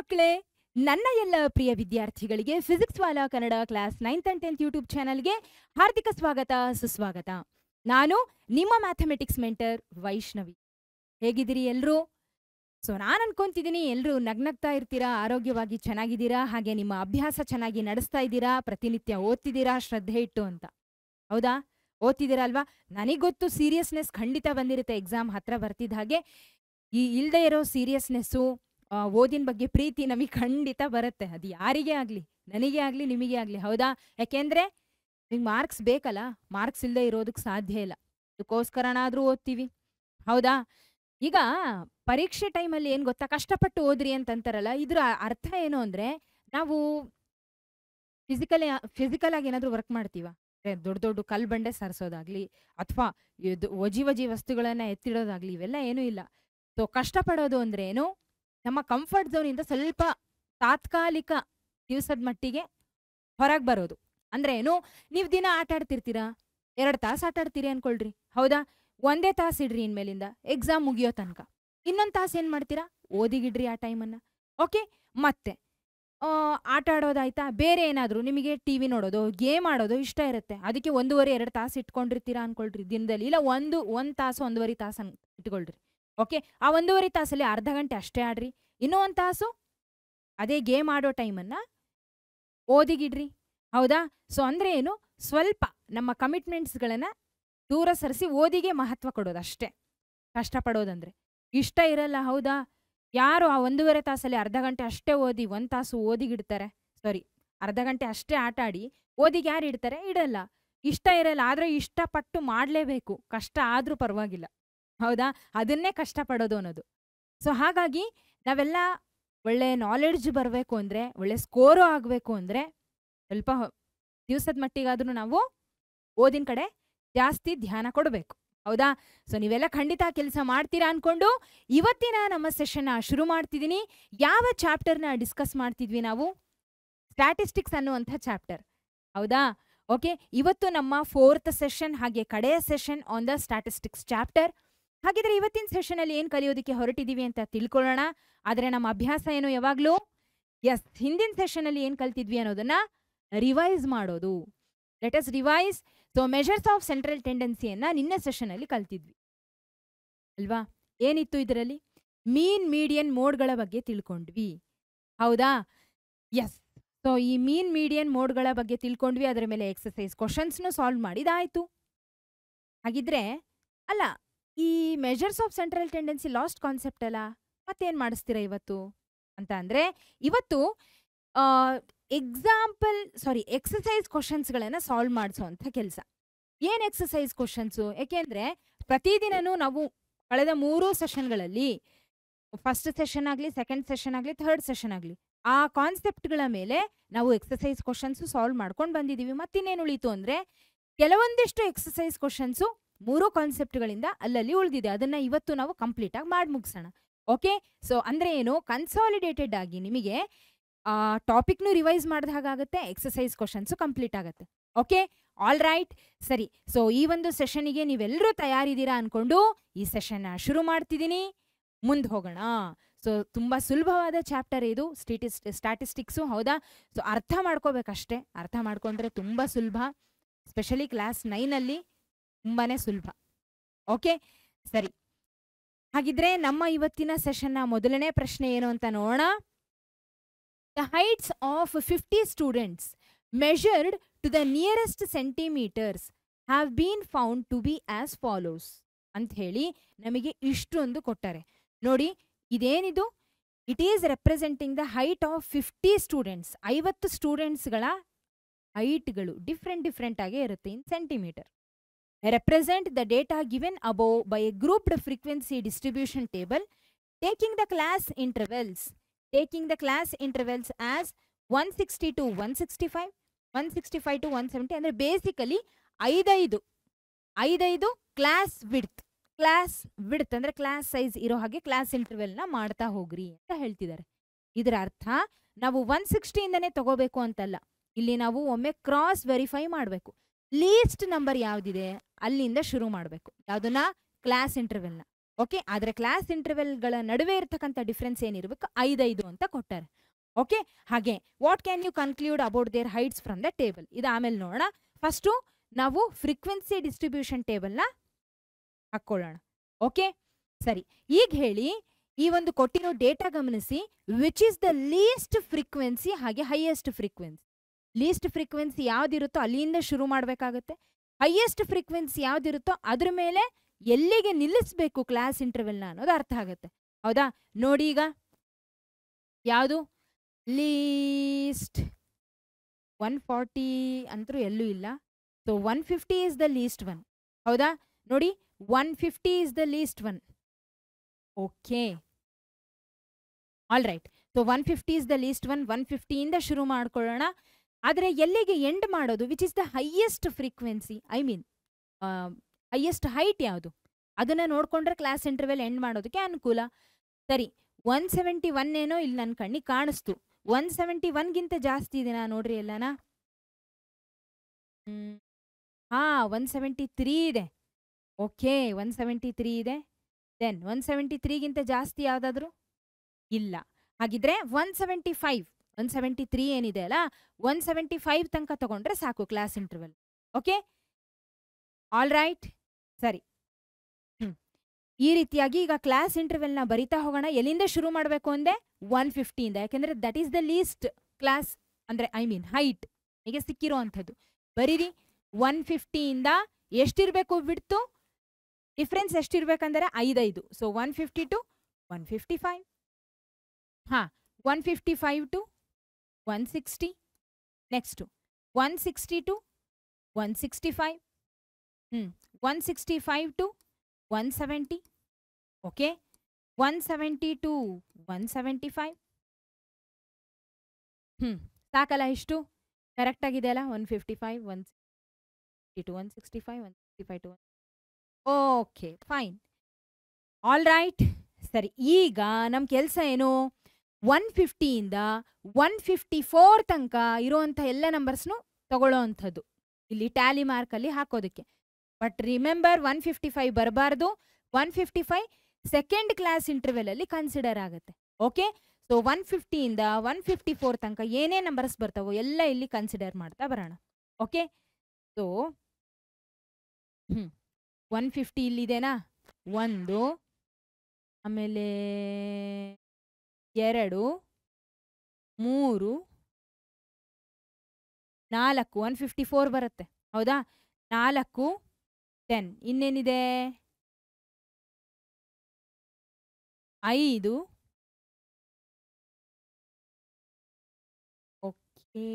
ಮಕ್ಕಳೇ ನನ್ನ ಎಲ್ಲ ಪ್ರಿಯ ವಿದ್ಯಾರ್ಥಿಗಳಿಗೆ physics Wallah Kannada class ninth and tenth YouTube ಚಾನಲ್ಗೆ ಹಾರ್ದಿಕ ಸ್ವಾಗತ ಸುಸ್ವಾಗತ ನಾನು ನಿಮ್ಮ ಮ್ಯಾಥಮೆಟಿಕ್ಸ್ ಮೆಂಟರ್ ವೈಷ್ಣವಿ ಹೇಗಿದ್ದೀರಿ ಎಲ್ಲರೂ ಸೊ ನಾನು ಅನ್ಕೊಂತಿದ್ದೀನಿ ಎಲ್ಲರೂ ನಗ್ನಗ್ತಾ ಇರ್ತೀರಾ ಆರೋಗ್ಯವಾಗಿ ಚೆನ್ನಾಗಿದ್ದೀರಾ ಹಾಗೆ ನಿಮ್ಮ ಅಭ್ಯಾಸ ಚೆನ್ನಾಗಿ ನಡೆಸ್ತಾ ಇದ್ದೀರಾ ಪ್ರತಿನಿತ್ಯ ಓದ್ತಿದ್ದೀರಾ ಶ್ರದ್ಧೆ ಇಟ್ಟು ಅಂತ ಹೌದಾ ಓದ್ತಿದ್ದೀರಾ ಅಲ್ವಾ ನನಗೆ ಗೊತ್ತು ಸೀರಿಯಸ್ನೆಸ್ ಖಂಡಿತ ಬಂದಿರುತ್ತೆ ಎಕ್ಸಾಮ್ ಹತ್ರ ಬರ್ತಿದ್ದ ಹಾಗೆ ಈ ಇಲ್ಲದೆ ಇರೋ ಸೀರಿಯಸ್ನೆಸ್ಸು ಓದಿನ ಬಗ್ಗೆ ಪ್ರೀತಿ ನಮಗೆ ಖಂಡಿತ ಬರುತ್ತೆ ಅದು ಯಾರಿಗೆ ಆಗಲಿ ನನಗೆ ಆಗಲಿ ನಿಮಗೆ ಆಗಲಿ ಹೌದಾ ಯಾಕೆಂದರೆ ನಿಮ್ಗೆ ಮಾರ್ಕ್ಸ್ ಬೇಕಲ್ಲ ಮಾರ್ಕ್ಸ್ ಇಲ್ಲದೆ ಇರೋದಕ್ಕೆ ಸಾಧ್ಯ ಇಲ್ಲ ಅದಕ್ಕೋಸ್ಕರನಾದರೂ ಓದ್ತೀವಿ ಹೌದಾ ಈಗ ಪರೀಕ್ಷೆ ಟೈಮಲ್ಲಿ ಏನು ಗೊತ್ತಾ ಕಷ್ಟಪಟ್ಟು ಓದ್ರಿ ಅಂತಂತಾರಲ್ಲ ಇದ್ರ ಅರ್ಥ ಏನು ಅಂದರೆ ನಾವು ಫಿಸಿಕಲಿ ಫಿಸಿಕಲ್ ಆಗಿ ಏನಾದರೂ ವರ್ಕ್ ಮಾಡ್ತೀವ ದೊಡ್ಡ ದೊಡ್ಡ ಕಲ್ ಬಂಡೆ ಸರಿಸೋದಾಗ್ಲಿ ಅಥವಾ ಒಜಿ ವಜಿ ವಸ್ತುಗಳನ್ನ ಎತ್ತಿಡೋದಾಗ್ಲಿ ಇವೆಲ್ಲ ಏನೂ ಇಲ್ಲ ಸೊ ಕಷ್ಟಪಡೋದು ಅಂದ್ರೆ ಏನು ನಮ್ಮ ಕಂಫರ್ಟ್ ಝೋನಿಂದ ಸ್ವಲ್ಪ ತಾತ್ಕಾಲಿಕ ದಿವಸದ ಮಟ್ಟಿಗೆ ಹೊರಗೆ ಬರೋದು ಅಂದ್ರೆ ಏನು ನೀವು ದಿನ ಆಟ ಆಡ್ತಿರ್ತೀರಾ ಎರಡು ತಾಸು ಆಟ ಆಡ್ತೀರಿ ಅನ್ಕೊಳ್ರಿ ಹೌದಾ ಒಂದೇ ತಾಸು ಇಡ್ರಿ ಇನ್ಮೇಲಿಂದ ಎಕ್ಸಾಮ್ ಮುಗಿಯೋ ತನಕ ಇನ್ನೊಂದು ತಾಸು ಏನು ಮಾಡ್ತೀರಾ ಓದಿಗಿಡ್ರಿ ಆ ಟೈಮನ್ನು ಓಕೆ ಮತ್ತೆ ಆಟ ಆಡೋದಾಯ್ತಾ ಬೇರೆ ಏನಾದರೂ ನಿಮಗೆ ಟಿ ವಿ ನೋಡೋದು ಗೇಮ್ ಆಡೋದು ಇಷ್ಟ ಇರುತ್ತೆ ಅದಕ್ಕೆ ಒಂದೂವರೆ ಎರಡು ತಾಸು ಇಟ್ಕೊಂಡಿರ್ತೀರಾ ಅನ್ಕೊಳ್ರಿ ದಿನದಲ್ಲಿ ಇಲ್ಲ ಒಂದು ಒಂದು ತಾಸು ಒಂದೂವರೆ ತಾಸು ಇಟ್ಕೊಳ್ರಿ ಓಕೆ ಆ ಒಂದೂವರೆ ತಾಸಲ್ಲಿ ಅರ್ಧ ಗಂಟೆ ಅಷ್ಟೇ ಆಡ್ರಿ ಇನ್ನೂ ಒಂದು ತಾಸು ಅದೇ ಗೇಮ್ ಆಡೋ ಟೈಮನ್ನು ಓದಿಗಿಡ್ರಿ ಹೌದಾ ಸೊ ಅಂದರೆ ಏನು ಸ್ವಲ್ಪ ನಮ್ಮ ಕಮಿಟ್ಮೆಂಟ್ಸ್ಗಳನ್ನು ದೂರ ಸರಿಸಿ ಓದಿಗೆ ಮಹತ್ವ ಕೊಡೋದು ಅಷ್ಟೇ ಕಷ್ಟಪಡೋದಂದರೆ ಇಷ್ಟ ಇರಲ್ಲ ಹೌದಾ ಯಾರು ಆ ಒಂದೂವರೆ ತಾಸಲ್ಲಿ ಅರ್ಧ ಗಂಟೆ ಅಷ್ಟೇ ಓದಿ ಒಂದು ತಾಸು ಓದಿಗಿಡ್ತಾರೆ ಸಾರಿ ಅರ್ಧ ಗಂಟೆ ಅಷ್ಟೇ ಆಟ ಆಡಿ ಓದಿಗೆ ಯಾರು ಇಡ್ತಾರೆ ಇಡಲ್ಲ ಇಷ್ಟ ಇರಲ್ಲ ಆದರೆ ಇಷ್ಟಪಟ್ಟು ಮಾಡಲೇಬೇಕು ಕಷ್ಟ ಆದರೂ ಪರವಾಗಿಲ್ಲ ಹೌದಾ ಅದನ್ನೇ ಕಷ್ಟಪಡೋದು ಅನ್ನೋದು ಸೊ ಹಾಗಾಗಿ ನಾವೆಲ್ಲ ಒಳ್ಳೆ ನಾಲೆಡ್ಜ್ ಬರಬೇಕು ಅಂದರೆ ಒಳ್ಳೆ ಸ್ಕೋರು ಆಗಬೇಕು ಅಂದರೆ ಸ್ವಲ್ಪ ದಿವಸದ ಮಟ್ಟಿಗಾದ್ರೂ ನಾವು ಓದಿನ ಕಡೆ ಜಾಸ್ತಿ ಧ್ಯಾನ ಕೊಡಬೇಕು ಹೌದಾ ಸೊ ನೀವೆಲ್ಲ ಖಂಡಿತ ಕೆಲಸ ಮಾಡ್ತೀರಾ ಅನ್ಕೊಂಡು ಇವತ್ತಿನ ನಮ್ಮ ಸೆಷನ್ನ ಶುರು ಮಾಡ್ತಿದ್ದೀನಿ ಯಾವ ಚಾಪ್ಟರ್ನ ಡಿಸ್ಕಸ್ ಮಾಡ್ತಿದ್ವಿ ನಾವು ಸ್ಟ್ಯಾಟಿಸ್ಟಿಕ್ಸ್ ಅನ್ನುವಂಥ ಚಾಪ್ಟರ್ ಹೌದಾ ಓಕೆ ಇವತ್ತು ನಮ್ಮ ಫೋರ್ತ್ ಸೆಷನ್ ಹಾಗೆ ಕಡೆಯ session on the statistics chapter ಹಾಗಿದ್ರೆ ಇವತ್ತಿನ ಸೆಷನ್ ಅಲ್ಲಿ ಏನು ಕಲಿಯೋದಕ್ಕೆ ಹೊರಟಿದೀವಿ ಅಂತ ತಿಳ್ಕೊಳ್ಳೋಣ ಆದ್ರೆ ನಮ್ಮ ಅಭ್ಯಾಸ ಏನು ಯಾವಾಗ್ಲೂ ಎಸ್ ಹಿಂದಿನ ಸೆಷನ್ ಅಲ್ಲಿ ಏನು ಕಲ್ತಿದ್ವಿ ಅನ್ನೋದನ್ನ ರಿವೈಸ್ ಮಾಡೋದು let us revise so measures of central ಟೆಂಡೆನ್ಸಿಯನ್ನ ನಿನ್ನೆ ಸೆಷನ್ ಅಲ್ಲಿ ಕಲ್ತಿದ್ವಿ ಅಲ್ವಾ ಏನಿತ್ತು ಇದರಲ್ಲಿ ಮೀನ್ ಮೀಡಿಯನ್ ಮೋಡ್ಗಳ ಬಗ್ಗೆ ತಿಳ್ಕೊಂಡ್ವಿ ಹೌದಾ ಎಸ್ ಸೊ ಈ ಮೀನ್ ಮೀಡಿಯನ್ ಮೋಡ್ಗಳ ಬಗ್ಗೆ ತಿಳ್ಕೊಂಡ್ವಿ ಅದರ ಮೇಲೆ ಎಕ್ಸಸೈಸ್ ಕ್ವಶನ್ಸ್ನು ಸಾಲ್ವ್ ಮಾಡಿದಾಯ್ತು ಹಾಗಿದ್ರೆ ಅಲ್ಲ ಈ measures of central tendency last concept ಅಲ್ಲ ಮತ್ತೇನು ಮಾಡಿಸ್ತೀರಾ ಇವತ್ತು ಅಂತ ಅಂದರೆ ಇವತ್ತು ಎಕ್ಸಾಂಪಲ್ ಸಾರಿ ಎಕ್ಸಸೈಸ್ ಕ್ವಶನ್ಸ್ಗಳನ್ನು ಸಾಲ್ವ್ ಮಾಡಿಸೋವಂಥ ಕೆಲಸ ಏನು ಎಕ್ಸಸೈಸ್ ಕ್ವಶನ್ಸು ಯಾಕೆಂದರೆ ಪ್ರತಿದಿನವೂ ನಾವು ಕಳೆದ ಮೂರು ಸೆಷನ್ಗಳಲ್ಲಿ ಫಸ್ಟ್ ಸೆಷನ್ ಆಗಲಿ ಸೆಕೆಂಡ್ ಸೆಷನ್ ಆಗಲಿ ಥರ್ಡ್ ಸೆಷನ್ ಆಗಲಿ ಆ ಕಾನ್ಸೆಪ್ಟ್ಗಳ ಮೇಲೆ ನಾವು ಎಕ್ಸಸೈಸ್ ಕ್ವಶನ್ಸು ಸಾಲ್ವ್ ಮಾಡ್ಕೊಂಡು ಬಂದಿದ್ದೀವಿ ಮತ್ತಿನ್ನೇನು ಉಳಿತು ಅಂದರೆ ಕೆಲವೊಂದಿಷ್ಟು ಎಕ್ಸಸೈಸ್ ಕ್ವಶನ್ಸು ಮೂರು ಕಾನ್ಸೆಪ್ಟ್ಗಳಿಂದ ಅಲ್ಲಲ್ಲಿ ಉಳಿದಿದೆ ಅದನ್ನ ಇವತ್ತು ನಾವು ಕಂಪ್ಲೀಟ್ ಆಗಿ ಮಾಡಿ ಮುಗಿಸೋಣ ಓಕೆ ಸೊ ಅಂದ್ರೆ ಏನು ಕನ್ಸಾಲಿಡೇಟೆಡ್ ಆಗಿ ನಿಮಗೆ ಟಾಪಿಕ್ನು ರಿವೈಸ್ ಮಾಡಿದ ಹಾಗಾಗುತ್ತೆ ಎಕ್ಸಸೈಸ್ ಕ್ವಶನ್ಸು ಕಂಪ್ಲೀಟ್ ಆಗುತ್ತೆ ಓಕೆ ಆಲ್ ರೈಟ್ ಸರಿ ಸೊ ಈ ಒಂದು ಸೆಷನಿಗೆ ನೀವೆಲ್ಲರೂ ತಯಾರಿದ್ದೀರಾ ಅನ್ಕೊಂಡು ಈ ಸೆಷನ್ನ ಶುರು ಮಾಡ್ತಿದ್ದೀನಿ ಮುಂದೆ ಹೋಗೋಣ ಸೊ ತುಂಬ ಸುಲಭವಾದ ಚಾಪ್ಟರ್ ಇದು ಸ್ಟಿಟಿಸ್ ಸ್ಟಾಟಿಸ್ಟಿಕ್ಸು ಹೌದಾ ಸೊ ಅರ್ಥ ಮಾಡ್ಕೋಬೇಕಷ್ಟೇ ಅರ್ಥ ಮಾಡ್ಕೊಂಡ್ರೆ ತುಂಬ ಸುಲಭ ಸ್ಪೆಷಲಿ ಕ್ಲಾಸ್ ನೈನಲ್ಲಿ ತುಂಬಾನೇ ಸುಲಭ ಓಕೆ ಸರಿ ಹಾಗಿದ್ರೆ ನಮ್ಮ ಇವತ್ತಿನ ಸೆಷನ್ನ ಮೊದಲನೇ ಪ್ರಶ್ನೆ ಏನು ಅಂತ ನೋಡೋಣ the heights of fifty students measured to the nearest centimeters have been found to be as follows ಅಂತ ಹೇಳಿ ನಮಗೆ ಇಷ್ಟೊಂದು ಕೊಟ್ಟರೆ ನೋಡಿ ಇದೇನಿದು it is representing the height of fifty students ಐವತ್ತು ಸ್ಟೂಡೆಂಟ್ಸ್ಗಳ ಹೈಟ್ಗಳು ಡಿಫ್ರೆಂಟ್ ಡಿಫ್ರೆಂಟ್ ಆಗಿ ಇರುತ್ತೆ in centimeter Represent the data given above by a grouped frequency distribution table taking the class intervals taking the class intervals as 160 to 165 165 to 170 ಅಂದರೆ basically ಐದೈದು ಐದೈದು class width class width ಅಂದರೆ class size ಇರೋ ಹಾಗೆ class ಇಂಟರ್ವೆಲ್ನ ಮಾಡ್ತಾ ಹೋಗ್ರಿ ಅಂತ ಹೇಳ್ತಿದ್ದಾರೆ ಇದರ ಅರ್ಥ ನಾವು ಒನ್ ಸಿಕ್ಸ್ಟಿಯಿಂದನೇ ತಗೋಬೇಕು ಅಂತಲ್ಲ ಇಲ್ಲಿ ನಾವು ಒಮ್ಮೆ ಕ್ರಾಸ್ ವೆರಿಫೈ ಮಾಡಬೇಕು ಲೀಸ್ಟ್ ನಂಬರ್ ಯಾವುದಿದೆ ಅಲ್ಲಿಂದ ಶುರು ಮಾಡಬೇಕು ಯಾವುದನ್ನ ಕ್ಲಾಸ್ ಇಂಟರ್ವೆಲ್ನ ಓಕೆ ಆದರೆ ಕ್ಲಾಸ್ ಇಂಟರ್ವೆಲ್ಗಳ ನಡುವೆ ಇರತಕ್ಕಂಥ ಡಿಫ್ರೆನ್ಸ್ ಏನಿರಬೇಕು ಐದೈದು ಅಂತ ಕೊಟ್ಟಾರೆ ಓಕೆ ಹಾಗೆ what can you conclude about their heights from the table ಇದು ಆಮೇಲೆ ನೋಡೋಣ ಫಸ್ಟು ನಾವು ಫ್ರೀಕ್ವೆನ್ಸಿ ಡಿಸ್ಟ್ರಿಬ್ಯೂಷನ್ ಟೇಬಲ್ನ ಹಾಕ್ಕೊಳ್ಳೋಣ ಓಕೆ ಸರಿ ಈಗ ಹೇಳಿ ಈ ಒಂದು ಕೊಟ್ಟಿರೋ ಡೇಟಾ ಗಮನಿಸಿ which is the least frequency ಹಾಗೆ ಹೈಯೆಸ್ಟ್ ಫ್ರೀಕ್ವೆನ್ಸಿ ಲೀಸ್ಟ್ ಫ್ರೀಕ್ವೆನ್ಸಿ ಇರುತ್ತೋ ಅಲ್ಲಿಂದ ಶುರು ಮಾಡಬೇಕಾಗುತ್ತೆ ಹೈಯೆಸ್ಟ್ ಫ್ರೀಕ್ವೆನ್ಸಿ ಯಾವ್ದಿರುತ್ತೋ ಅದ್ರ ಮೇಲೆ ಎಲ್ಲಿಗೆ ನಿಲ್ಲಿಸಬೇಕು ಕ್ಲಾಸ್ ಇಂಟರ್ವೆಲ್ನ ಅನ್ನೋದು ಅರ್ಥ ಆಗುತ್ತೆ ಹೌದಾ ನೋಡಿ ಈಗ ಯಾವುದು ಲೀಸ್ಟ್ ಒನ್ ಫಾರ್ಟಿ ಅಂತರೂ ಎಲ್ಲೂ ಇಲ್ಲ so one fifty is the least one ಹೌದಾ ನೋಡಿ one fifty is the least one okay all right so one fifty is the least one one ಫಿಫ್ಟಿಯಿಂದ ಶುರು ಮಾಡ್ಕೊಳ್ಳೋಣ ಆದರೆ ಎಲ್ಲಿಗೆ ಎಂಡ್ ಮಾಡೋದು which is the highest frequency I mean highest height ಯಾವುದು ಅದನ್ನು ನೋಡಿಕೊಂಡ್ರೆ ಕ್ಲಾಸ್ ಇಂಟರ್ವೆಲ್ ಎಂಡ್ ಮಾಡೋದಕ್ಕೆ ಅನುಕೂಲ ಸರಿ ಒನ್ ಸೆವೆಂಟಿ ಒನ್ ಏನೋ ಇಲ್ಲಿ ನನ್ನ ಕಣ್ಣಿಗೆ ಕಾಣಿಸ್ತು ಒನ್ ಸೆವೆಂಟಿ ಒನ್ಗಿಂತ ಜಾಸ್ತಿ ಇದೆ ಇದೆನಾ ನೋಡ್ರಿ ಎಲ್ಲನಾ ಹಾಂ ಒನ್ ಸೆವೆಂಟಿ ತ್ರೀ ಇದೆ ಓಕೆ ಒನ್ ಸೆವೆಂಟಿ ತ್ರೀ ಇದೆ ದೆನ್ ಒನ್ ಸೆವೆಂಟಿ ತ್ರೀಗಿಂತ ಜಾಸ್ತಿ ಯಾವುದಾದ್ರೂ ಇಲ್ಲ ಹಾಗಿದ್ರೆ one seventy five one seventy three ಏನಿದೆ ಅಲ್ಲ ಒನ್ ಸೆವೆಂಟಿ ಫೈವ್ ತನಕ ತಗೊಂಡ್ರೆ ಸಾಕು class interval okay all right ಸರಿ ಈ ರೀತಿಯಾಗಿ ಈಗ ಕ್ಲಾಸ್ ಇಂಟರ್ವೆಲ್ನ ಬರಿತಾ ಹೋಗೋಣ ಎಲ್ಲಿಂದ ಶುರು ಮಾಡಬೇಕು ಅಂದೆ ಒನ್ ಫಿಫ್ಟಿಯಿಂದ ಯಾಕೆಂದರೆ that is the least class ಅಂದರೆ ಐ ಮೀನ್ ಹೈಟ್ ಹೀಗೆ ಸಿಕ್ಕಿರೋ ಅಂಥದ್ದು ಬರೀರಿ ಒನ್ ಫಿಫ್ಟಿಯಿಂದ ಎಷ್ಟಿರಬೇಕು ಬಿಡ್ತು ಡಿಫ್ರೆನ್ಸ್ ಎಷ್ಟಿರ್ಬೇಕಂದ್ರೆ ಐದೈದು so one fifty to one fifty five ಹಾಂ one fifty five to one sixty next one sixty to one sixty five ಹ್ಞೂ one sixty five to one seventy okay one seventy to one seventy five ಹ್ಞೂ ಸಾಕಲ್ಲ ಇಷ್ಟು ಕರೆಕ್ಟಾಗಿದೆಯಲ್ಲ one fifty five one sixty to one sixty five one sixty five to one okay fine all right ಸರಿ ಈಗ ನಮ್ಮ ಕೆಲಸ ಏನು one ಫಿಫ್ಟಿಯಿಂದ ಒನ್ ಫಿಫ್ಟಿ ಫೋರ್ ತನಕ ಇರುವಂಥ ಎಲ್ಲ ನಂಬರ್ಸ್ನು ತಗೊಳ್ಳೋ ಅಂಥದ್ದು ಇಲ್ಲಿ ಟ್ಯಾಲಿ ಮಾರ್ಕಲ್ಲಿ ಹಾಕೋದಕ್ಕೆ but remember one fifty five ಬರಬಾರ್ದು one fifty five second class ಇಂಟರ್ವೆಲಲ್ಲಿ ಕನ್ಸಿಡರ್ ಆಗುತ್ತೆ ಓಕೆ ಸೊ ಒನ್ ಫಿಫ್ಟಿಯಿಂದ ಒನ್ ಫಿಫ್ಟಿ ಫೋರ್ ತನಕ ಏನೇ ನಂಬರ್ಸ್ ಬರ್ತಾವೋ ಎಲ್ಲ ಇಲ್ಲಿ ಕನ್ಸಿಡರ್ ಮಾಡ್ತಾ ಬರೋಣ ಓಕೆ ಸೊ ಹ್ಞೂ ಒನ್ ಫಿಫ್ಟಿ ಇಲ್ಲಿದೆನಾ ಒಂದು ಆಮೇಲೆ ಎರಡು ಮೂರು ನಾಲ್ಕು ಒನ್ ಫಿಫ್ಟಿ ಫೋರ್ ಬರುತ್ತೆ ಹೌದಾ ನಾಲ್ಕು ಟೆನ್ ಇನ್ನೇನಿದೆ ಐದು ಓಕೆ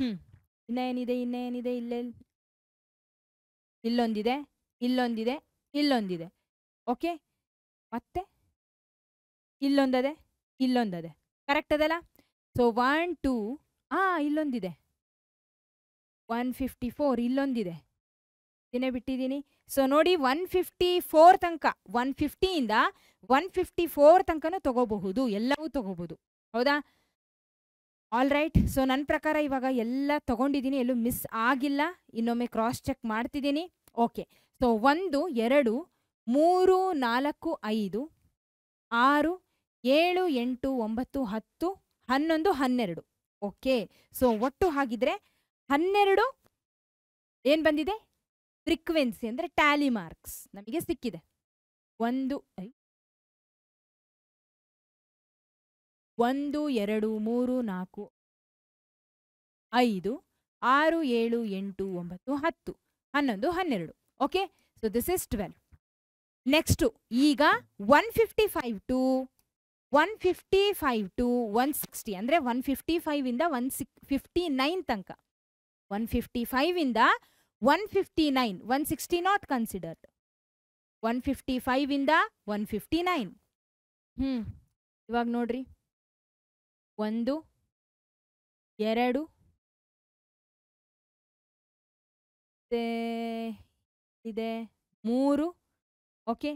ಹ್ಞೂ ಇನ್ನೇನಿದೆ ಇನ್ನೇನಿದೆ ಇಲ್ಲೇ ಇಲ್ಲೊಂದಿದೆ ಇಲ್ಲೊಂದಿದೆ ಇಲ್ಲೊಂದಿದೆ ಓಕೆ ಮತ್ತೆ ಇಲ್ಲೊಂದದೆ ಇಲ್ಲೊಂದದೆ ಕರೆಕ್ಟ್ ಅದಲ್ಲ ಸೊ ಒನ್ ಟೂ ಆ ಇಲ್ಲೊಂದಿದೆ ಒನ್ ಫಿಫ್ಟಿ ಫೋರ್ ಇಲ್ಲೊಂದಿದೆ ದಿನೇ ಬಿಟ್ಟಿದ್ದೀನಿ ಸೊ ನೋಡಿ ಒನ್ ಫಿಫ್ಟಿ ಫೋರ್ ತನಕ ಒನ್ ಫಿಫ್ಟಿಯಿಂದ ಒನ್ ಫಿಫ್ಟಿ ಫೋರ್ ತನಕನೂ ತಗೋಬಹುದು ಎಲ್ಲವೂ ತಗೋಬಹುದು ಹೌದಾ ಆಲ್ ರೈಟ್ ಸೊ ನನ್ನ ಪ್ರಕಾರ ಇವಾಗ ಎಲ್ಲ ತೊಗೊಂಡಿದ್ದೀನಿ ಎಲ್ಲೂ ಮಿಸ್ ಆಗಿಲ್ಲ ಇನ್ನೊಮ್ಮೆ ಕ್ರಾಸ್ ಚೆಕ್ ಮಾಡ್ತಿದ್ದೀನಿ ಓಕೆ ಸೊ ಒಂದು ಎರಡು ಮೂರು ನಾಲ್ಕು ಐದು ಆರು ಏಳು ಎಂಟು ಒಂಬತ್ತು ಹತ್ತು ಹನ್ನೊಂದು ಹನ್ನೆರಡು ಓಕೆ ಸೊ ಒಟ್ಟು ಹಾಗಿದ್ರೆ ಹನ್ನೆರಡು ಏನು ಬಂದಿದೆ ಫ್ರಿಕ್ವೆನ್ಸಿ ಅಂದರೆ ಟ್ಯಾಲಿ ಮಾರ್ಕ್ಸ್ ನಮಗೆ ಸಿಕ್ಕಿದೆ ಒಂದು ಒಂದು ಎರಡು ಮೂರು ನಾಲ್ಕು ಐದು ಆರು ಏಳು ಎಂಟು ಒಂಬತ್ತು ಹತ್ತು ಹನ್ನೊಂದು ಹನ್ನೆರಡು okay so this is twelve next ಈಗ one fifty five to one fifty five to one sixty ಅಂದರೆ ಒನ್ ಫಿಫ್ಟಿ ಫೈವಿಂದ ಒನ್ ಸಿಕ್ ಫಿಫ್ಟಿ ನೈನ್ ತನಕ ಒನ್ ಫಿಫ್ಟಿ ಫೈವಿಂದ one fifty nine one sixty not considered one fifty ಫೈವಿಂದ one fifty nine ಹ್ಞೂ ಇವಾಗ ನೋಡ್ರಿ ಒಂದು ಎರಡು ಇದೆ ಮೂರು ಓಕೆ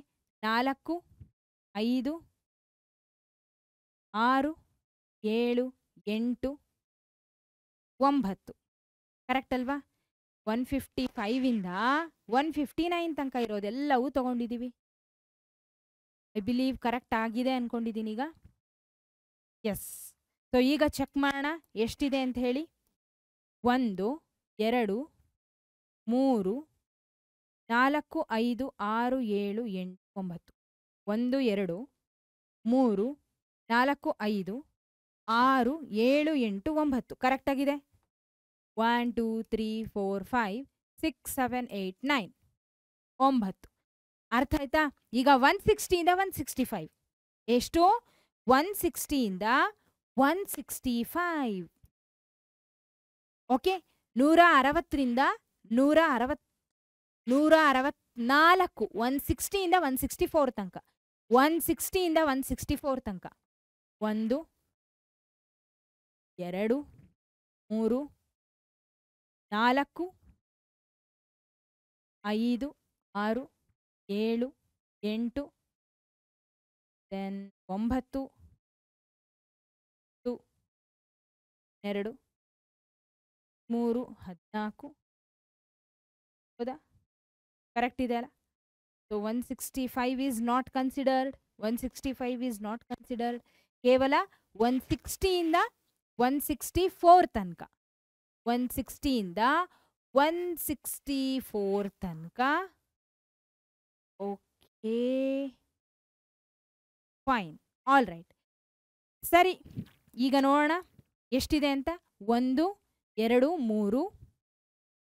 ನಾಲ್ಕು ಐದು ಆರು ಏಳು ಎಂಟು ಒಂಬತ್ತು ಕರೆಕ್ಟ್ ಅಲ್ವಾ ಒನ್ ಫಿಫ್ಟಿ ಫೈವಿಂದ ಒನ್ ಫಿಫ್ಟಿ ನೈನ್ ತನಕ ಇರೋದೆಲ್ಲವೂ ತೊಗೊಂಡಿದ್ದೀವಿ ಐ ಬಿಲೀವ್ ಕರೆಕ್ಟ್ ಆಗಿದೆ ಅಂದ್ಕೊಂಡಿದ್ದೀನಿ ಈಗ ಎಸ್ ಸೊ ಈಗ ಚೆಕ್ ಮಾಡೋಣ ಎಷ್ಟಿದೆ ಅಂತ ಹೇಳಿ ಒಂದು ಎರಡು ಮೂರು ನಾಲ್ಕು ಐದು ಆರು ಏಳು ಎಂಟು ಒಂಬತ್ತು ಒಂದು ಎರಡು ಮೂರು ನಾಲ್ಕು ಐದು ಆರು ಏಳು ಎಂಟು ಒಂಬತ್ತು ಕರೆಕ್ಟಾಗಿದೆ one two three four five six seven eight nine ಒಂಬತ್ತು ಅರ್ಥ ಆಯ್ತಾ ಈಗ ಒನ್ ಸಿಕ್ಸ್ಟಿಯಿಂದ ಒನ್ ಸಿಕ್ಸ್ಟಿ ಫೈವ್ ಎಷ್ಟು ಒನ್ ಸಿಕ್ಸ್ಟಿಯಿಂದ ಒನ್ ಸಿಕ್ಸ್ಟಿ ಫೈವ್ ಓಕೆ ನೂರ ಅರವತ್ತರಿಂದ ನೂರ ಅರವತ್ ನೂರ ಅರವತ್ನಾಲ್ಕು ಒನ್ ಸಿಕ್ಸ್ಟಿಯಿಂದ ಒನ್ ಸಿಕ್ಸ್ಟಿ ಫೋರ್ ತನಕ ಒನ್ ಸಿಕ್ಸ್ಟಿಯಿಂದ ಒನ್ ಸಿಕ್ಸ್ಟಿ ಫೋರ್ ತನಕ ಒಂದು ಎರಡು ಮೂರು ನಾಲ್ಕು ಐದು ಆರು ಏಳು ಎಂಟು ದೆನ್ ಒಂಬತ್ತು ಎರಡು ಮೂರು ಹದಿನಾಲ್ಕು ಹೌದಾ ಕರೆಕ್ಟ್ ಇದೆ ಅಲ್ಲ so one sixty five is not considered one sixty five is not considered ಕೇವಲ ಒನ್ ಸಿಕ್ಸ್ಟಿಯಿಂದ ಒನ್ ಸಿಕ್ಸ್ಟಿ ಫೋರ್ ತನಕ ಒನ್ ಸಿಕ್ಸ್ಟಿಯಿಂದ ಒನ್ ಸಿಕ್ಸ್ಟಿ ಫೋರ್ ತನಕ ಓಕೆ ಫೈನ್ ಆಲ್ ರೈಟ್ ಸರಿ ಈಗ ನೋಡೋಣ ಎಷ್ಟಿದೆ ಅಂತ ಒಂದು ಎರಡು ಮೂರು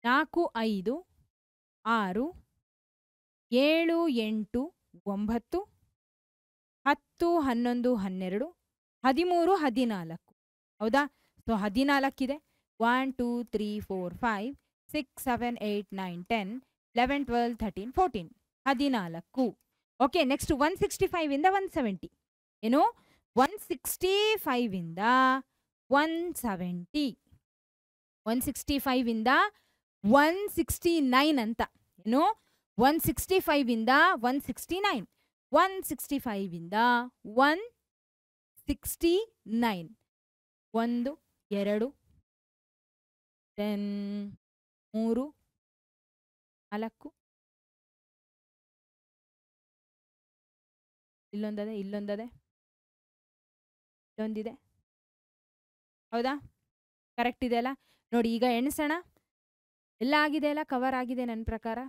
ನಾಲ್ಕು ಐದು ಆರು ಏಳು ಎಂಟು ಒಂಬತ್ತು ಹತ್ತು ಹನ್ನೊಂದು ಹನ್ನೆರಡು ಹದಿಮೂರು ಹದಿನಾಲ್ಕು ಹೌದಾ ಸೊ ಹದಿನಾಲ್ಕಿದೆ one two three four five six seven eight nine ten eleven twelve thirteen fourteen ಹದಿನಾಲ್ಕು ಓಕೆ ನೆಕ್ಸ್ಟ್ ಒನ್ ಸಿಕ್ಸ್ಟಿ ಫೈವಿಂದ ಒನ್ ಸೆವೆಂಟಿ ಏನು ಒನ್ ಸಿಕ್ಸ್ಟಿ ಫೈವಿಂದ ಒನ್ ಸೆವೆಂಟಿ ಒನ್ ಸಿಕ್ಸ್ಟಿ ಫೈವಿಂದ ಒನ್ ಸಿಕ್ಸ್ಟಿ ನೈನ್ ಅಂತ ಏನು ಒನ್ ಸಿಕ್ಸ್ಟಿ ಫೈವಿಂದ one sixty nine one sixty ಫೈವಿಂದ one sixty nine ಒಂದು ಎರಡು ದೆನ್ ಮೂರು ನಾಲ್ಕು ಇಲ್ಲೊಂದದೆ ಇಲ್ಲೊಂದದೆ ಇಲ್ಲೊಂದಿದೆ ಹೌದಾ ಕರೆಕ್ಟ್ ಇದೆಯಲ್ಲ ನೋಡಿ ಈಗ ಎಣಿಸೋಣ ಎಲ್ಲ ಆಗಿದೆ ಅಲ್ಲ ಕವರ್ ಆಗಿದೆ ನನ್ನ ಪ್ರಕಾರ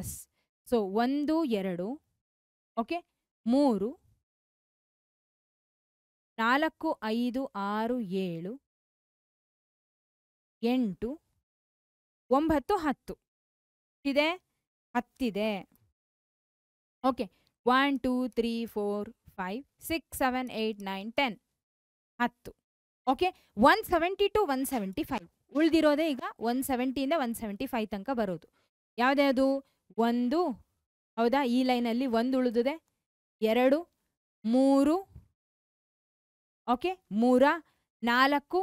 ಎಸ್ ಸೊ ಒಂದು ಎರಡು ಓಕೆ ಮೂರು ನಾಲ್ಕು ಐದು ಆರು ಏಳು ಎಂಟು ಒಂಬತ್ತು ಹತ್ತು ಇದೆ ಹತ್ತಿದೆ okay one two three four five six seven eight nine ten ಹತ್ತು okay one seventy to one seventy five ಉಳಿದಿರೋದೇ ಈಗ ಒನ್ ಸೆವೆಂಟಿಯಿಂದ ಒನ್ ಸೆವೆಂಟಿ ಫೈವ್ ತನಕ ಬರೋದು ಯಾವುದ್ಯಾವುದು ಒಂದು ಹೌದಾ ಈ ಲೈನಲ್ಲಿ ಒಂದು ಉಳಿದಿದೆ ಎರಡು ಮೂರು ಓಕೆ ಮೂರ ನಾಲ್ಕು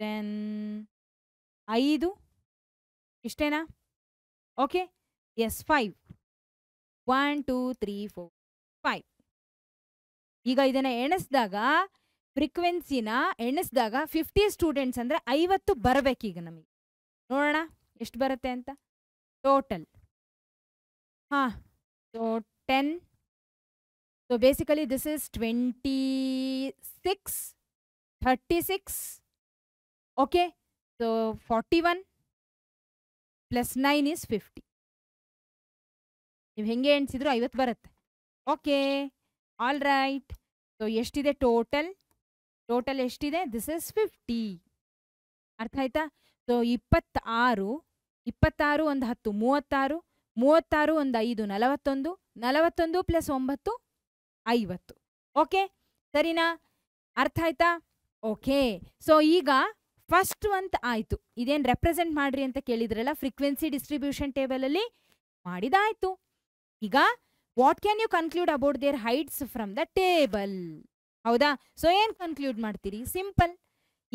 ದೆನ್ ಐದು ಇಷ್ಟೇನಾ okay yes five one two three four five ಈಗ ಇದನ್ನು ಎಣಿಸಿದಾಗ ಫ್ರೀಕ್ವೆನ್ಸಿನ ಎಣಿಸಿದಾಗ ಫಿಫ್ಟಿ ಸ್ಟೂಡೆಂಟ್ಸ್ ಅಂದರೆ ಐವತ್ತು ಬರಬೇಕೀಗ ನಮಗೆ ನೋಡೋಣ ಎಷ್ಟು ಬರುತ್ತೆ ಅಂತ ಟೋಟಲ್ ಹಾಂ to ten So basically this is 26, 36, okay. So 41 plus 9 is 50. ನೀವು ಹೆಂಗೆ ಎಣಿಸಿದ್ರು ಐವತ್ತು ಬರುತ್ತೆ ಓಕೆ ಆಲ್ ರೈಟ್ ಸೊ ಎಷ್ಟಿದೆ ಟೋಟಲ್ ಟೋಟಲ್ ಎಷ್ಟಿದೆ ದಿಸ್ ಇಸ್ ಫಿಫ್ಟಿ ಅರ್ಥ ಆಯ್ತಾ ಸೊ ಇಪ್ಪತ್ತಾರು ಇಪ್ಪತ್ತಾರು ಒಂದು ಹತ್ತು ಮೂವತ್ತಾರು ಮೂವತ್ತಾರು ಒಂದು ಐದು ನಲವತ್ತೊಂದು ನಲವತ್ತೊಂದು ಪ್ಲಸ್ ಒಂಬತ್ತು ಐವತ್ತು ಓಕೆ ಸರಿನಾ ಅರ್ಥ ಆಯ್ತಾ ಓಕೆ ಸೊ ಈಗ ಫಸ್ಟ್ ಅಂತ ಆಯಿತು ಇದೇನು ರೆಪ್ರೆಸೆಂಟ್ ಮಾಡ್ರಿ ಅಂತ ಕೇಳಿದ್ರಲ್ಲ ಫ್ರೀಕ್ವೆನ್ಸಿ ಡಿಸ್ಟ್ರಿಬ್ಯೂಷನ್ ಟೇಬಲಲ್ಲಿ ಮಾಡಿದಾಯ್ತು ಈಗ what can you conclude about their heights from the table ಹೌದಾ ಸೊ ಏನು ಕನ್ಕ್ಲೂಡ್ ಮಾಡ್ತೀರಿ ಸಿಂಪಲ್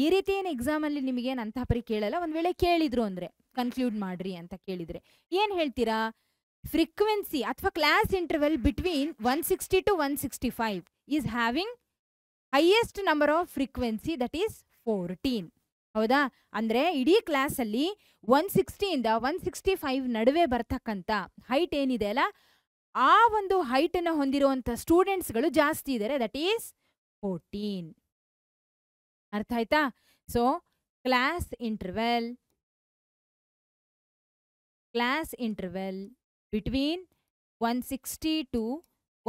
ಈ ರೀತಿ ಏನು ಎಕ್ಸಾಮಲ್ಲಿ ನಿಮಗೇನು ಅಂತಹ ಪರಿ ಕೇಳಲ್ಲ ಒಂದ್ ವೇಳೆ ಕೇಳಿದ್ರು ಅಂದರೆ ಕನ್ಕ್ಲೂಡ್ ಮಾಡ್ರಿ ಅಂತ ಕೇಳಿದರೆ ಏನು ಹೇಳ್ತೀರಾ ಫ್ರೀಕ್ವೆನ್ಸಿ ಅಥವಾ class interval one sixty to one sixty five is having highest number of frequency that is fourteen ಹೌದಾ ಅಂದರೆ ಇಡೀ ಕ್ಲಾಸಲ್ಲಿ ಒನ್ ಸಿಕ್ಸ್ಟಿಯಿಂದ ಒನ್ ಸಿಕ್ಸ್ಟಿ ಫೈವ್ ನಡುವೆ ಬರ್ತಕ್ಕಂಥ ಹೈಟ್ ಏನಿದೆ ಅಲ್ಲ ಆ ಒಂದು ಹೈಟನ್ನು ಹೊಂದಿರುವಂಥ ಸ್ಟೂಡೆಂಟ್ಸ್ಗಳು ಜಾಸ್ತಿ ಇದ್ದಾರೆ ದಟ್ ಈಸ್ ಫೋರ್ಟೀನ್ ಅರ್ಥ ಆಯ್ತಾ so class interval class interval between one sixty between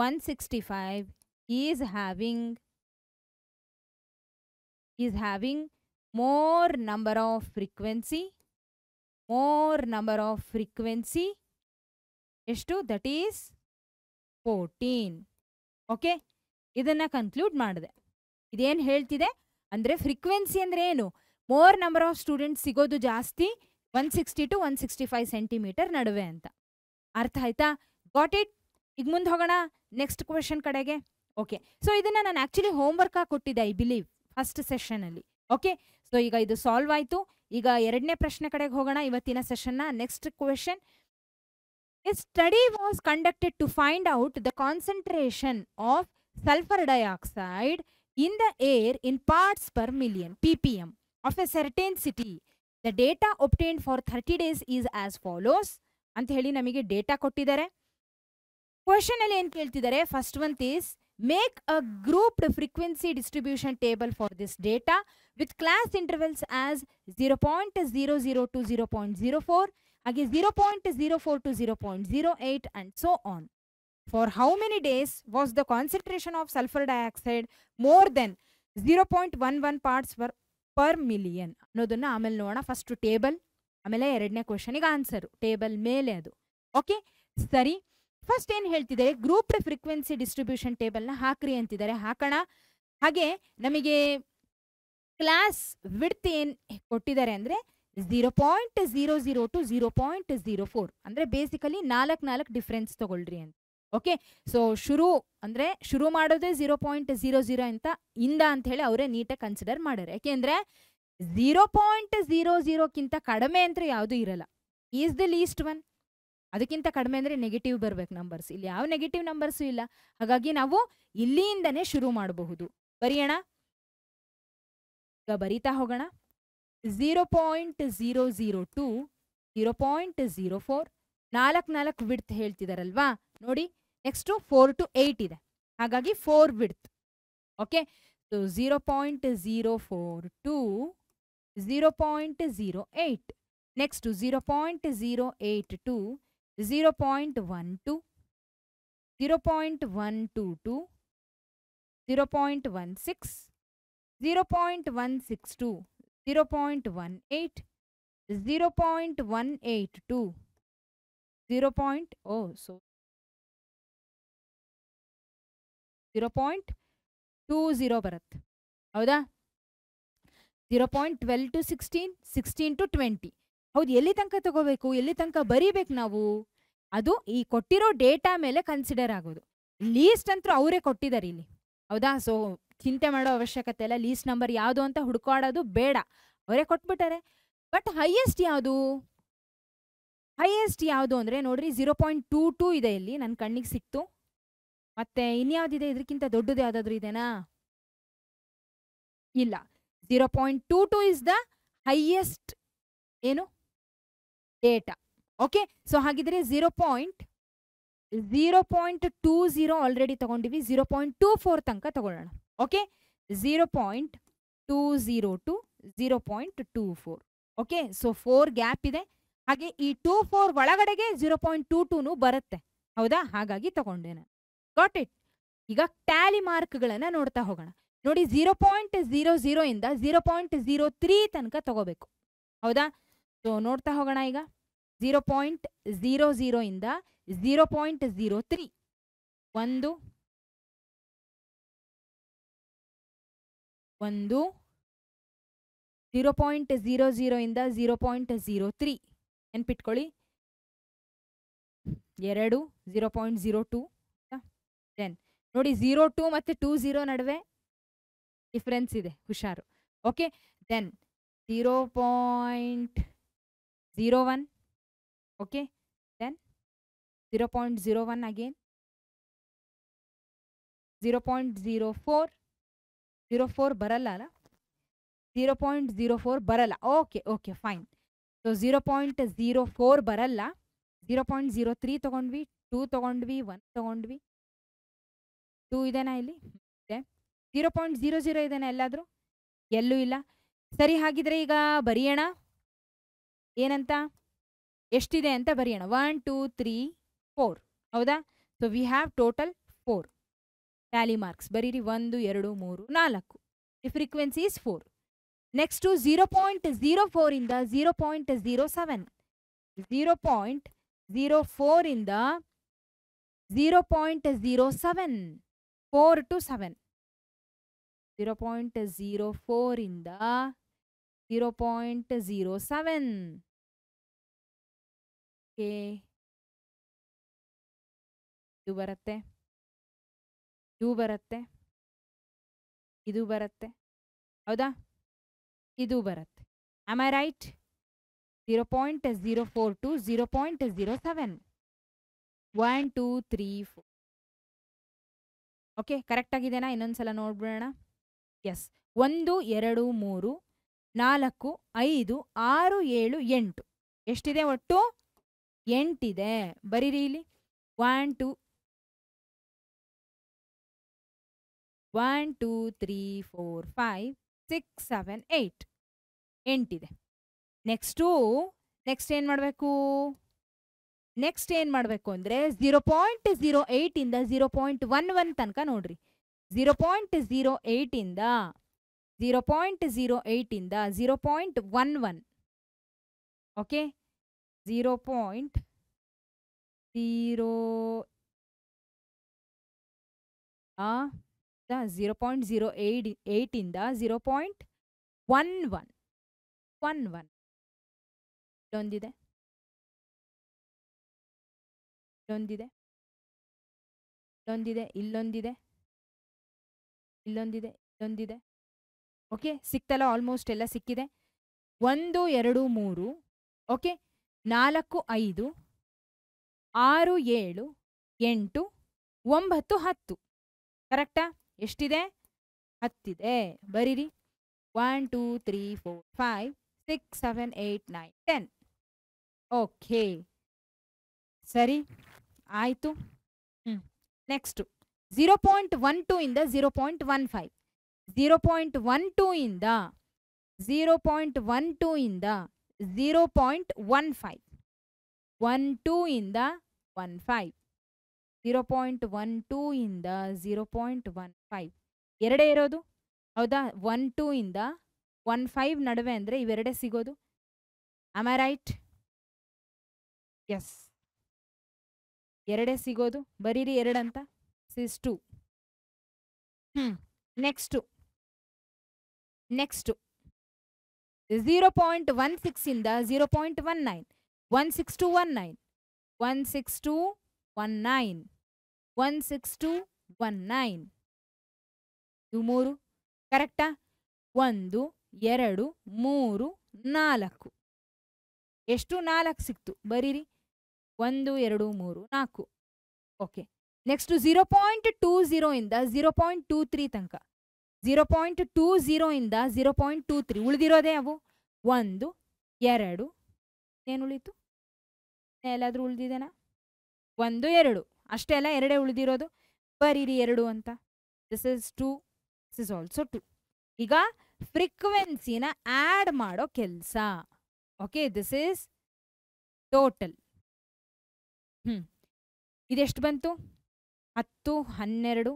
one sixty five is having is having more number of frequency more number of frequency ಎಷ್ಟು ದಟ್ ಈಸ್ ಫೋರ್ಟೀನ್ ಓಕೆ ಇದನ್ನು conclude ಮಾಡಿದೆ ಇದೇನು ಹೇಳ್ತಿದೆ ಅಂದರೆ frequency ಅಂದರೆ ಏನು more number of students ಸಿಗೋದು ಜಾಸ್ತಿ one sixty to one sixty five centimeter ನಡುವೆ ಅಂತ ಅರ್ಥ ಆಯ್ತಾ ಗಾಟ್ ಇಟ್ ಈಗ ಮುಂದೆ ಹೋಗೋಣ ನೆಕ್ಸ್ಟ್ ಕ್ವೆಶನ್ ಕಡೆಗೆ ಓಕೆ ಸೊ ಇದನ್ನು ನಾನು ಆ್ಯಕ್ಚುಲಿ ಹೋಮ್ವರ್ಕ್ ಆಗಿ ಕೊಟ್ಟಿದ್ದೆ ಐ ಬಿಲೀವ್ ಫಸ್ಟ್ ಸೆಷನಲ್ಲಿ ಓಕೆ ಸೊ ಈಗ ಇದು ಸಾಲ್ವ್ ಆಯಿತು ಈಗ ಎರಡನೇ ಪ್ರಶ್ನೆ ಕಡೆಗೆ ಹೋಗೋಣ ಇವತ್ತಿನ ಸೆಷನ್ನ next question is study was conducted to find out the concentration of sulphur dioxide in the air in parts per million P P M of a certain city the data obtain for thirty days is as follows ಅಂತ ಹೇಳಿ ನಮಗೆ data ಕೊಟ್ಟಿದ್ದಾರೆ question ಅಲ್ಲಿ ಕೇಳ್ತಿದ್ದಾರೆ first one is make a group frequency distribution table for this data with class intervals as zero point zero zero to zero point zero four ಹಾಗೆ zero point zero four to zero point zero eight and so on for how many days was the concentration of sulphur dioxide more then zero point one one parts per per million ಅನ್ನೋದನ್ನು ಆಮೇಲೆ ನೋಡೋಣ first table ಆಮೇಲೆ ಎರಡನೇ ಕ್ವಶನಿಗೆ answer table ಮೇಲೆ ಅದು okay ಸರಿ first ಏನು ಹೇಳ್ತಿದ್ದಾರೆ ಗ್ರೂಪ್ಡ್ ಫ್ರೀಕ್ವೆನ್ಸಿ ಡಿಸ್ಟ್ರಿಬ್ಯೂಷನ್ ಟೇಬಲ್ನ ಹಾಕ್ರಿ ಅಂತಿದ್ದಾರೆ ಹಾಕೋಣ ಹಾಗೆ ನಮಗೆ ಕ್ಲಾಸ್ ವಿಡ್ತ್ ಏನ್ ಕೊಟ್ಟಿದ್ದಾರೆ ಅಂದರೆ zero point zero zero to zero point zero four ಅಂದರೆ ಬೇಸಿಕಲಿ ನಾಲ್ಕು ನಾಲ್ಕು ಡಿಫ್ರೆನ್ಸ್ ತಗೊಳ್ರಿ ಅಂತ ಓಕೆ ಸೊ ಶುರು ಅಂದರೆ ಶುರು ಮಾಡೋದೇ ಝೀರೋ ಪಾಯಿಂಟ್ ಝೀರೋ ಝೀರೋ ಅಂತ ಇಂದ ಅಂತ ಹೇಳಿ ಅವರೇ ನೀಟಾಗಿ ಕನ್ಸಿಡರ್ ಮಾಡ್ಯಾರೆ ಯಾಕೆಂದ್ರೆ ಝೀರೋ ಪಾಯಿಂಟ್ ಝೀರೋ ಝೀರೋಕ್ಕಿಂತ ಕಡಿಮೆ ಅಂದ್ರೆ ಯಾವುದು ಇರಲ್ಲ ಈಸ್ ದ ಲೀಸ್ಟ್ ಒನ್ ಅದಕ್ಕಿಂತ ಕಡಿಮೆ ಅಂದರೆ ನೆಗೆಟಿವ್ ಬರಬೇಕು ನಂಬರ್ಸ್ ಇಲ್ಲಿ ಯಾವ ನೆಗೆಟಿವ್ ನಂಬರ್ಸು ಇಲ್ಲ ಹಾಗಾಗಿ ನಾವು ಇಲ್ಲಿಯಿಂದನೇ ಶುರು ಮಾಡಬಹುದು ಬರೆಯೋಣ ಈಗ ಬರೀತಾ ಹೋಗೋಣ zero point zero zero to zero point zero four ನಾಲ್ಕು ನಾಲ್ಕು ವಿಡ್ತ್ ಹೇಳ್ತಿದಾರಲ್ವಾ ನೋಡಿ ನೆಕ್ಸ್ಟು ಫೋರ್ ಟು ಏಯ್ಟ್ ಇದೆ ಹಾಗಾಗಿ four width okay so zero point zero four to 0.08. Next to 0.082, 0.12, 0.122, 0.16, 0.162, 0.18, 0.182, 0. Point, oh, so 0.20 ಬರುತ್ತೆ ಹೌದಾ zero point twelve to sixteen sixteen to twenty ಹೌದು ಎಲ್ಲಿ ತನಕ ತಗೋಬೇಕು ಎಲ್ಲಿ ತನಕ ಬರೀಬೇಕು ನಾವು ಅದು ಈ ಕೊಟ್ಟಿರೋ ಡೇಟಾ ಮೇಲೆ ಕನ್ಸಿಡರ್ ಆಗೋದು ಲೀಸ್ಟ್ ಅಂತೂ ಅವರೇ ಕೊಟ್ಟಿದ್ದಾರೆ ಇಲ್ಲಿ ಹೌದಾ ಸೊ ಚಿಂತೆ ಮಾಡೋ ಅವಶ್ಯಕತೆ ಇಲ್ಲ ಲೀಸ್ಟ್ ನಂಬರ್ ಯಾವುದು ಅಂತ ಹುಡುಕಾಡೋದು ಬೇಡ ಅವರೇ ಕೊಟ್ಬಿಟ್ಟಾರೆ ಬಟ್ ಹೈಯೆಸ್ಟ್ ಯಾವುದು ಹೈಯೆಸ್ಟ್ ಯಾವುದು ಅಂದರೆ ನೋಡಿರಿ ಝೀರೋ ಪಾಯಿಂಟ್ ಟೂ ಟೂ ಇದೆ ಇಲ್ಲಿ ನನ್ನ ಕಣ್ಣಿಗೆ ಸಿಕ್ತು ಮತ್ತೆ ಇನ್ಯಾವುದಿದೆ ಇದಕ್ಕಿಂತ ದೊಡ್ಡದು ಯಾವುದಾದ್ರೂ ಇದೆನಾ ಇಲ್ಲ zero point two two is the highest ಏನು ಡೇಟಾ ಓಕೆ ಸೊ ಹಾಗಿದ್ರೆ zero point zero point two zero already ತಗೊಂಡಿವಿ ಝೀರೋ ಪಾಯಿಂಟ್ ಟೂ ಫೋರ್ ತನಕ ತಗೊಳ್ಳೋಣ okay zero point two zero to zero point two four okay so four gap ಇದೆ ಹಾಗೆ ಈ two four ಒಳಗಡೆಗೆ zero point two ಟೂನು ಬರುತ್ತೆ ಹೌದಾ ಹಾಗಾಗಿ ತಗೊಂಡೆ ನಾನು ಗಾಟ್ ಇಟ್ ಈಗ ಟ್ಯಾಲಿ ಮಾರ್ಕ್ಗಳನ್ನು ನೋಡ್ತಾ ಹೋಗೋಣ ನೋಡಿ ಝೀರೋ ಪಾಯಿಂಟ್ ಝೀರೋ ಝೀರೋ ಇಂದ ಝೀರೋ ಪಾಯಿಂಟ್ ಝೀರೋ ತ್ರೀ ತನಕ ತಗೋಬೇಕು ಹೌದಾ ಸೊ ನೋಡ್ತಾ ಹೋಗೋಣ ಈಗ ಝೀರೋ ಪಾಯಿಂಟ್ ಝೀರೋ ಝೀರೋ ಇಂದ ಝೀರೋ ಪಾಯಿಂಟ್ ಝೀರೋ ತ್ರೀ ಒಂದು ಒಂದು ಝೀರೋ ಪಾಯಿಂಟ್ ಝೀರೋ ಝೀರೋ ಇಂದ ಝೀರೋ ಪಾಯಿಂಟ್ ಝೀರೋ ತ್ರೀ ನೆನ್ಪಿಟ್ಕೊಳ್ಳಿ ಎರಡು zero point zero two then ನೋಡಿ ಝೀರೋ ಟೂ ಮತ್ತು ಟೂ ಝೀರೋ ನಡುವೆ ಡಿಫ್ರೆನ್ಸ್ ಇದೆ ಹುಷಾರು okay then zero point zero one okay then zero point zero one again zero point zero four zero four ಬರಲ್ಲ ಅಲ್ಲ zero point zero four ಬರಲ್ಲ okay okay fine so zero point zero four ಬರಲ್ಲ zero point zero three ತೊಗೊಂಡ್ವಿ two ತೊಗೊಂಡ್ವಿ one ತೊಗೊಂಡ್ವಿ two ಇದೆನಾ ಇಲ್ಲಿ zero point zero zero ಇದೆಯಾ ಎಲ್ಲಾದರೂ ಎಲ್ಲೂ ಇಲ್ಲ ಸರಿ ಹಾಗಿದ್ರೆ ಈಗ ಬರೆಯೋಣ ಏನಂತ ಎಷ್ಟಿದೆ ಅಂತ ಬರೆಯೋಣ ಒನ್ ಟೂ ತ್ರೀ ಫೋರ್ ಹೌದಾ so we have total four tally marks ಬರೀರಿ ಒಂದು ಎರಡು ಮೂರು ನಾಲ್ಕು the frequency is four next zero point zero ಫೋರಿಂದ zero point zero seven zero point zero ಫೋರಿಂದ zero point zero seven four to seven zero point zero ಫೋರಿಂದ zero point zero seven okay ಇದು ಬರುತ್ತೆ ಇದು ಬರುತ್ತೆ ಇದು ಬರುತ್ತೆ ಹೌದಾ ಇದು ಬರುತ್ತೆ am I right zero point zero four to zero point zero seven one two three four okay ಕರೆಕ್ಟಾಗಿದೆಯಾ ಇನ್ನೊಂದು ಸಲ ನೋಡ್ಬಿಡೋಣ ಎಸ್ ಒಂದು ಎರಡು ಮೂರು ನಾಲ್ಕು ಐದು ಆರು ಏಳು ಎಂಟು ಎಷ್ಟಿದೆ ಒಟ್ಟು ಎಂಟಿದೆ ಬರೀರಿ ಇಲ್ಲಿ one two one two three four five six seven eight ಎಂಟಿದೆ ನೆಕ್ಸ್ಟು ನೆಕ್ಸ್ಟ್ ಏನು ಮಾಡಬೇಕು ನೆಕ್ಸ್ಟ್ ಏನು ಮಾಡಬೇಕು ಅಂದರೆ ಝೀರೋ ಪಾಯಿಂಟ್ ಜೀರೋ ಏಯ್ಟಿಂದ ಜೀರೋ ಪಾಯಿಂಟ್ ಒನ್ ಒನ್ ತನಕ ನೋಡ್ರಿ ಝೀರೋ ಪಾಯಿಂಟ್ ಝೀರೋ ಏಯ್ಟಿಂದ ಝೀರೋ ಪಾಯಿಂಟ್ ಝೀರೋ ಏಯ್ಟಿಂದ zero point one one okay zero point zero zero point zero eight ಏಯ್ಟಿಂದ zero point one one one one ಇಲ್ಲೊಂದಿದೆ ಇಲ್ಲೊಂದಿದೆ ಇಲ್ಲೊಂದಿದೆ ಇಲ್ಲೊಂದಿದೆ ಇಲ್ಲೊಂದಿದೆ ಇಲ್ಲೊಂದಿದೆ ಓಕೆ ಸಿಕ್ತಲ್ಲ ಆಲ್ಮೋಸ್ಟ್ ಎಲ್ಲ ಸಿಕ್ಕಿದೆ ಒಂದು ಎರಡು ಮೂರು ಓಕೆ ನಾಲ್ಕು ಐದು ಆರು ಏಳು ಎಂಟು ಒಂಬತ್ತು ಹತ್ತು ಕರೆಕ್ಟಾ ಎಷ್ಟಿದೆ ಹತ್ತಿದೆ ಬರೀರಿ one two three four five six seven eight nine ten okay ಸರಿ ಆಯಿತು ಹ್ಞೂ next zero point one two ಇಂದ zero point one five zero point one two ಇಂದ ಝೀರೋ ಪಾಯಿಂಟ್ ಒನ್ ಟೂ ಇಂದ zero point one five one two ಇಂದ one five zero point one two ಇಂದ zero point one five ಎರಡೇ ಇರೋದು ಹೌದಾ one two ಇಂದ one five ನಡುವೆ ಅಂದರೆ ಇವೆರಡೇ ಸಿಗೋದು ಆಮ್ ಐ ರೈಟ್ ಎಸ್ ಎರಡೇ ಸಿಗೋದು ಬರೀರಿ ಎರಡಂತ is 2 ನೈನ್ next next 0 0.16 ಇಂದ 0 0.19 16219 16219 16219 ಇವು ಮೂರು ಕರೆಕ್ಟಾ ಒಂದು ಎರಡು ಮೂರು ನಾಲ್ಕು ಎಷ್ಟು ನಾಲ್ಕು ಸಿಕ್ತು ಬರೀರಿ ಒಂದು ಎರಡು ಮೂರು ನಾಲ್ಕು okay next zero point two zero ಇಂದ ಝೀರೋ ಪಾಯಿಂಟ್ ಟೂ ತ್ರೀ ತನಕ ಝೀರೋ ಪಾಯಿಂಟ್ ಟೂ ಝೀರೋ ಇಂದ ಝೀರೋ ಪಾಯಿಂಟ್ ಟೂ ತ್ರೀ ಉಳಿದಿರೋದೇ ಅವು ಒಂದು ಎರಡು ಏನು ಉಳಿತು ಎಲ್ಲಾದರೂ ಉಳಿದಿದೆನಾ ಒಂದು ಎರಡು ಅಷ್ಟೇ ಅಲ್ಲ ಎರಡೇ ಉಳಿದಿರೋದು ಬರೀರಿ ಎರಡು ಅಂತ this is two this is also two ಈಗ ಫ್ರೀಕ್ವೆನ್ಸಿನ ಆ್ಯಡ್ ಮಾಡೋ ಕೆಲಸ ಓಕೆ ದಿಸ್ ಇಸ್ ಟೋಟಲ್ ಹ್ಞೂ ಇದೆಷ್ಟು ಬಂತು ಹತ್ತು ಹನ್ನೆರಡು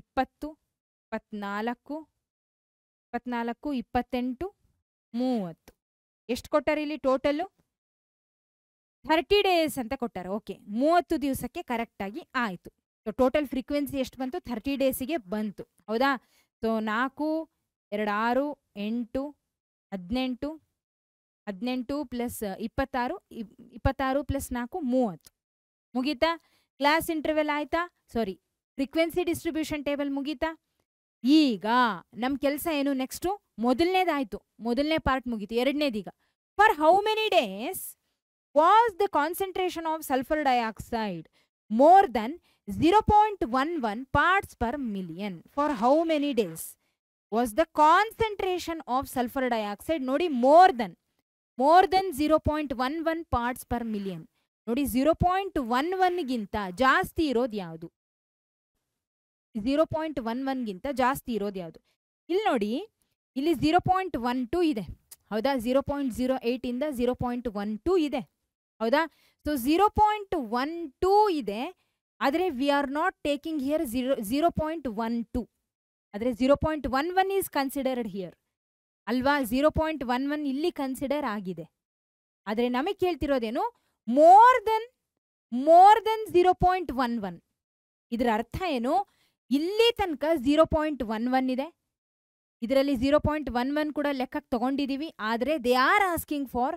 ಇಪ್ಪತ್ತು ಇಪ್ಪತ್ನಾಲ್ಕು ಇಪ್ಪತ್ನಾಲ್ಕು ಇಪ್ಪತ್ತೆಂಟು ಮೂವತ್ತು ಎಷ್ಟು ಕೊಟ್ಟಾರೆ ಇಲ್ಲಿ ಟೋಟಲ್ಲು ಥರ್ಟಿ ಡೇಸ್ ಅಂತ ಕೊಟ್ಟಾರೆ ಓಕೆ ಮೂವತ್ತು ದಿವಸಕ್ಕೆ ಕರೆಕ್ಟಾಗಿ ಆಯಿತು ಸೊ ಟೋಟಲ್ ಫ್ರೀಕ್ವೆನ್ಸಿ ಎಷ್ಟು ಬಂತು ಥರ್ಟಿ ಡೇಸಿಗೆ ಬಂತು ಹೌದಾ ಸೊ ನಾಲ್ಕು ಎರಡು ಆರು ಎಂಟು ಹದಿನೆಂಟು ಹದಿನೆಂಟು ಪ್ಲಸ್ ಇಪ್ಪತ್ತಾರು ಇಪ್ಪತ್ತಾರು ಪ್ಲಸ್ ನಾಲ್ಕು ಮೂವತ್ತು ಮುಗೀತಾ ಕ್ಲಾಸ್ ಇಂಟರ್ವೆಲ್ ಆಯ್ತಾ ಸಾರಿ ಫ್ರೀಕ್ವೆನ್ಸಿ ಡಿಸ್ಟ್ರಿಬ್ಯೂಷನ್ ಟೇಬಲ್ ಮುಗೀತಾ ಈಗ ನಮ್ಮ ಕೆಲಸ ಏನು ನೆಕ್ಸ್ಟು ಮೊದಲನೇದಾಯ್ತು ಮೊದಲನೇ ಪಾರ್ಟ್ ಮುಗೀತು ಎರಡನೇದೀಗ for how many days was the concentration of sulphur dioxide more than zero point one one parts per million for how many days was the concentration of sulphur dioxide ನೋಡಿ more than more than zero point one one parts per million ನೋಡಿ zero point one ಒನ್ಗಿಂತ ಜಾಸ್ತಿ ಇರೋದು ಯಾವುದು zero point one ಒನ್ಗಿಂತ ಜಾಸ್ತಿ ಇರೋದು ಯಾವುದು ಇಲ್ಲಿ ನೋಡಿ ಇಲ್ಲಿ ಝೀರೋ ಪಾಯಿಂಟ್ ಒನ್ ಟೂ ಇದೆ ಹೌದಾ ಝೀರೋ ಪಾಯಿಂಟ್ ಝೀರೋ ಇಂದ ಝೀರೋ ಪಾಯಿಂಟ್ ಒನ್ ಟೂ ಇದೆ ಹೌದಾ so zero point one two ಇದೆ ಆದರೆ we are not taking here zero zero point one two ಆದರೆ zero point one one is considered here ಅಲ್ವಾ zero point one one ಇಲ್ಲಿ consider ಆಗಿದೆ ಆದರೆ ನಮಗೆ ಕೇಳ್ತಿರೋದೇನು more than more than zero point one one ಇದರ ಅರ್ಥ ಏನು ಇಲ್ಲಿ ತನಕ ಜೀರೋ ಪಾಯಿಂಟ್ ಒನ್ ಒನ್ ಇದೆ ಇದರಲ್ಲಿ ಝೀರೋ ಪಾಯಿಂಟ್ ಒನ್ ಒನ್ ಕೂಡ ಲೆಕ್ಕಕ್ಕೆ ತಗೊಂಡಿದ್ದೀವಿ ಆದರೆ they are asking for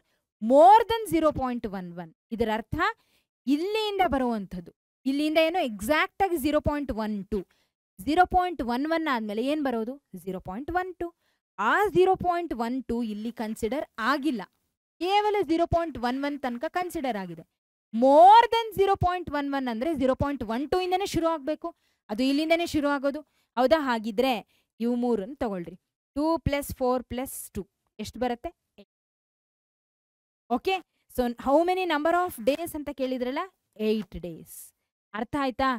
more than zero point one one ಇದರ ಅರ್ಥ ಇಲ್ಲಿಯಿಂದ ಬರುವಂಥದ್ದು ಇಲ್ಲಿಂದ ಏನು ಎಕ್ಸಾಕ್ಟ್ ಆಗಿ zero point one two zero point one one ಆದಮೇಲೆ ಏನು ಬರೋದು ಝೀರೋ ಪಾಯಿಂಟ್ ಒನ್ ಟು ಆ ಝೀರೋ ಪಾಯಿಂಟ್ ಒನ್ ಟು ಇಲ್ಲಿ ಕನ್ಸಿಡರ್ ಆಗಿಲ್ಲ ಕೇವಲ ಜೀರೋ ಪಾಯಿಂಟ್ ಒನ್ ಒನ್ ತನಕ ಕನ್ಸಿಡರ್ ಆಗಿದೆ more than zero point one one ಅಂದ್ರೆ ಜೀರೋ ಪಾಯಿಂಟ್ ಒನ್ ಟೂ ಇಂದನೇ ಶುರು ಆಗಬೇಕು ಅದು ಇಲ್ಲಿಂದನೇ ಶುರು ಆಗೋದು ಹೌದಾ ಹಾಗಿದ್ರೆ ಇವು ಮೂರನ್ನು ತಗೊಳ್ರಿ two plus four plus two ಎಷ್ಟು ಬರುತ್ತೆ okay so how many number of days ಅಂತ ಕೇಳಿದ್ರಲ್ಲ ಏಯ್ಟ್ ಡೇಸ್ ಅರ್ಥ ಆಯ್ತಾ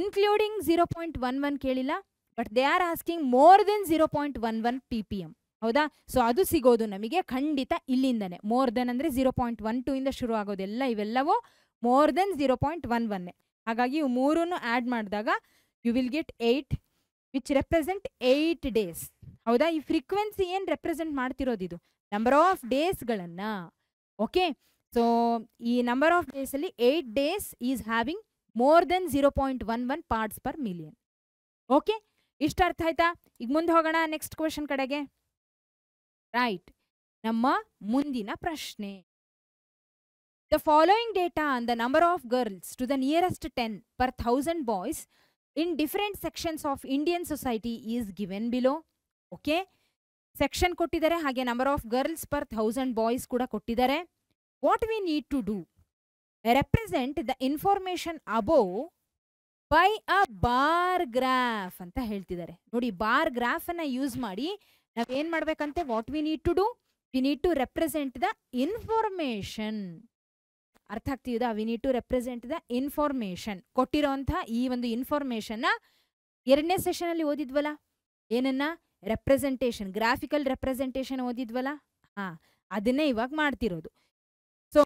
including zero point one one ಕೇಳಿಲ್ಲ but they are asking more than zero point one one P P M ಹೌದಾ so ಅದು ಸಿಗೋದು ನಮಗೆ ಖಂಡಿತ ಇಲ್ಲಿಂದನೇ ಮೋರ್ ದೆನ್ ಅಂದರೆ ಜೀರೋ ಪಾಯಿಂಟ್ ಒನ್ ಟೂ ಇಂದ ಶುರು ಆಗೋದೆಲ್ಲ ಇವೆಲ್ಲವೂ more then zero point one ಒನ್ನೇ ಹಾಗಾಗಿ ಇವು ಮೂರನ್ನು ಆ್ಯಡ್ ಮಾಡಿದಾಗ you will get eight which represent eight days ಹೌದಾ ಈ ಫ್ರೀಕ್ವೆನ್ಸಿ ಏನು ರೆಪ್ರೆಸೆಂಟ್ ಮಾಡ್ತಿರೋದು ಇದು ನಂಬರ್ ಆಫ್ ಡೇಸ್ಗಳನ್ನು ಓಕೆ ಸೊ ಈ ನಂಬರ್ ಆಫ್ ಡೇಸಲ್ಲಿ eight days is having more then zero point one one parts per million okay ಇಷ್ಟ ಅರ್ಥ ಆಯ್ತಾ ಈಗ ಮುಂದೆ ಹೋಗೋಣ ನೆಕ್ಸ್ಟ್ ಕ್ವೆಶನ್ ಕಡೆಗೆ ರೈಟ್ ನಮ್ಮ ಮುಂದಿನ ಪ್ರಶ್ನೆ the following data on the number of girls to the nearest ten per thousand boys in different sections of Indian society is given below okay section ಕೊಟ್ಟಿದ್ದಾರೆ ಹಾಗೆ number of girls per thousand boys ಕೂಡ ಕೊಟ್ಟಿದ್ದಾರೆ what we need to do represent the information above by a bar graph ಅಂತ ಹೇಳ್ತಿದ್ದಾರೆ ನೋಡಿ bar ಗ್ರಾಫನ್ನು use ಮಾಡಿ ನಾವೇನ್ ಮಾಡ್ಬೇಕಂತೆ what we need to do we need to represent the information ಅರ್ಥ ಆಗ್ತಿದ we need to represent the information ಕೊಟ್ಟಿರೋಂಥ ಈ ಒಂದು ಇನ್ಫಾರ್ಮೇಶನ್ನ ಎರಡನೇ ಸೆಷನಲ್ಲಿ ಓದಿದ್ವಲ್ಲ ಏನನ್ನ ರೆಪ್ರೆಸೆಂಟೇಷನ್ ಗ್ರಾಫಿಕಲ್ ರೆಪ್ರೆಸೆಂಟೇಷನ್ ಓದಿದ್ವಲ್ಲ ಹಾ ಅದನ್ನೇ ಇವಾಗ ಮಾಡ್ತಿರೋದು ಸೊ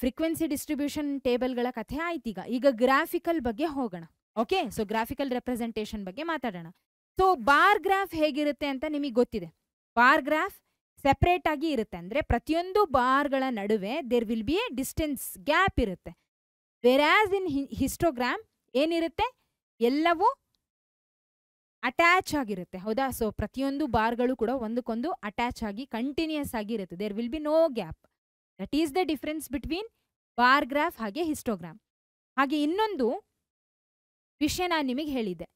ಫ್ರೀಕ್ವೆನ್ಸಿ ಡಿಸ್ಟ್ರಿಬ್ಯೂಷನ್ ಟೇಬಲ್ಗಳ ಕಥೆ ಆಯ್ತು ಈಗ ಈಗ ಗ್ರಾಫಿಕಲ್ ಬಗ್ಗೆ ಹೋಗೋಣ ಓಕೆ ಸೊ ಗ್ರಾಫಿಕಲ್ ರೆಪ್ರೆಸೆಂಟೇಷನ್ ಬಗ್ಗೆ ಮಾತಾಡೋಣ ಸೊ ಬಾರ್ ಗ್ರಾಫ್ ಹೇಗಿರುತ್ತೆ ಅಂತ ನಿಮಗೆ ಗೊತ್ತಿದೆ ಬಾರ್ ಗ್ರಾಫ್ ಸೆಪ್ರೇಟ್ ಆಗಿ ಇರುತ್ತೆ ಅಂದರೆ ಪ್ರತಿಯೊಂದು ಬಾರ್ಗಳ ನಡುವೆ there will be a distance gap ಇರುತ್ತೆ ಆಸ್ ಇನ್ ಹಿಸ್ಟೋಗ್ರಾಮ್ ಏನಿರುತ್ತೆ ಎಲ್ಲವೂ ಅಟ್ಯಾಚ್ ಆಗಿರುತ್ತೆ ಹೌದಾ ಸೊ ಪ್ರತಿಯೊಂದು ಬಾರ್ಗಳು ಕೂಡ ಒಂದಕ್ಕೊಂದು ಅಟ್ಯಾಚ್ ಆಗಿ ಕಂಟಿನ್ಯೂಸ್ ಆಗಿ ಇರುತ್ತೆ there will be no gap that is the difference between bar graph ಹಾಗೆ ಹಿಸ್ಟೋಗ್ರಾಮ್ ಹಾಗೆ ಇನ್ನೊಂದು ವಿಷಯ ನಾನು ನಿಮಗೆ ಹೇಳಿದ್ದೆ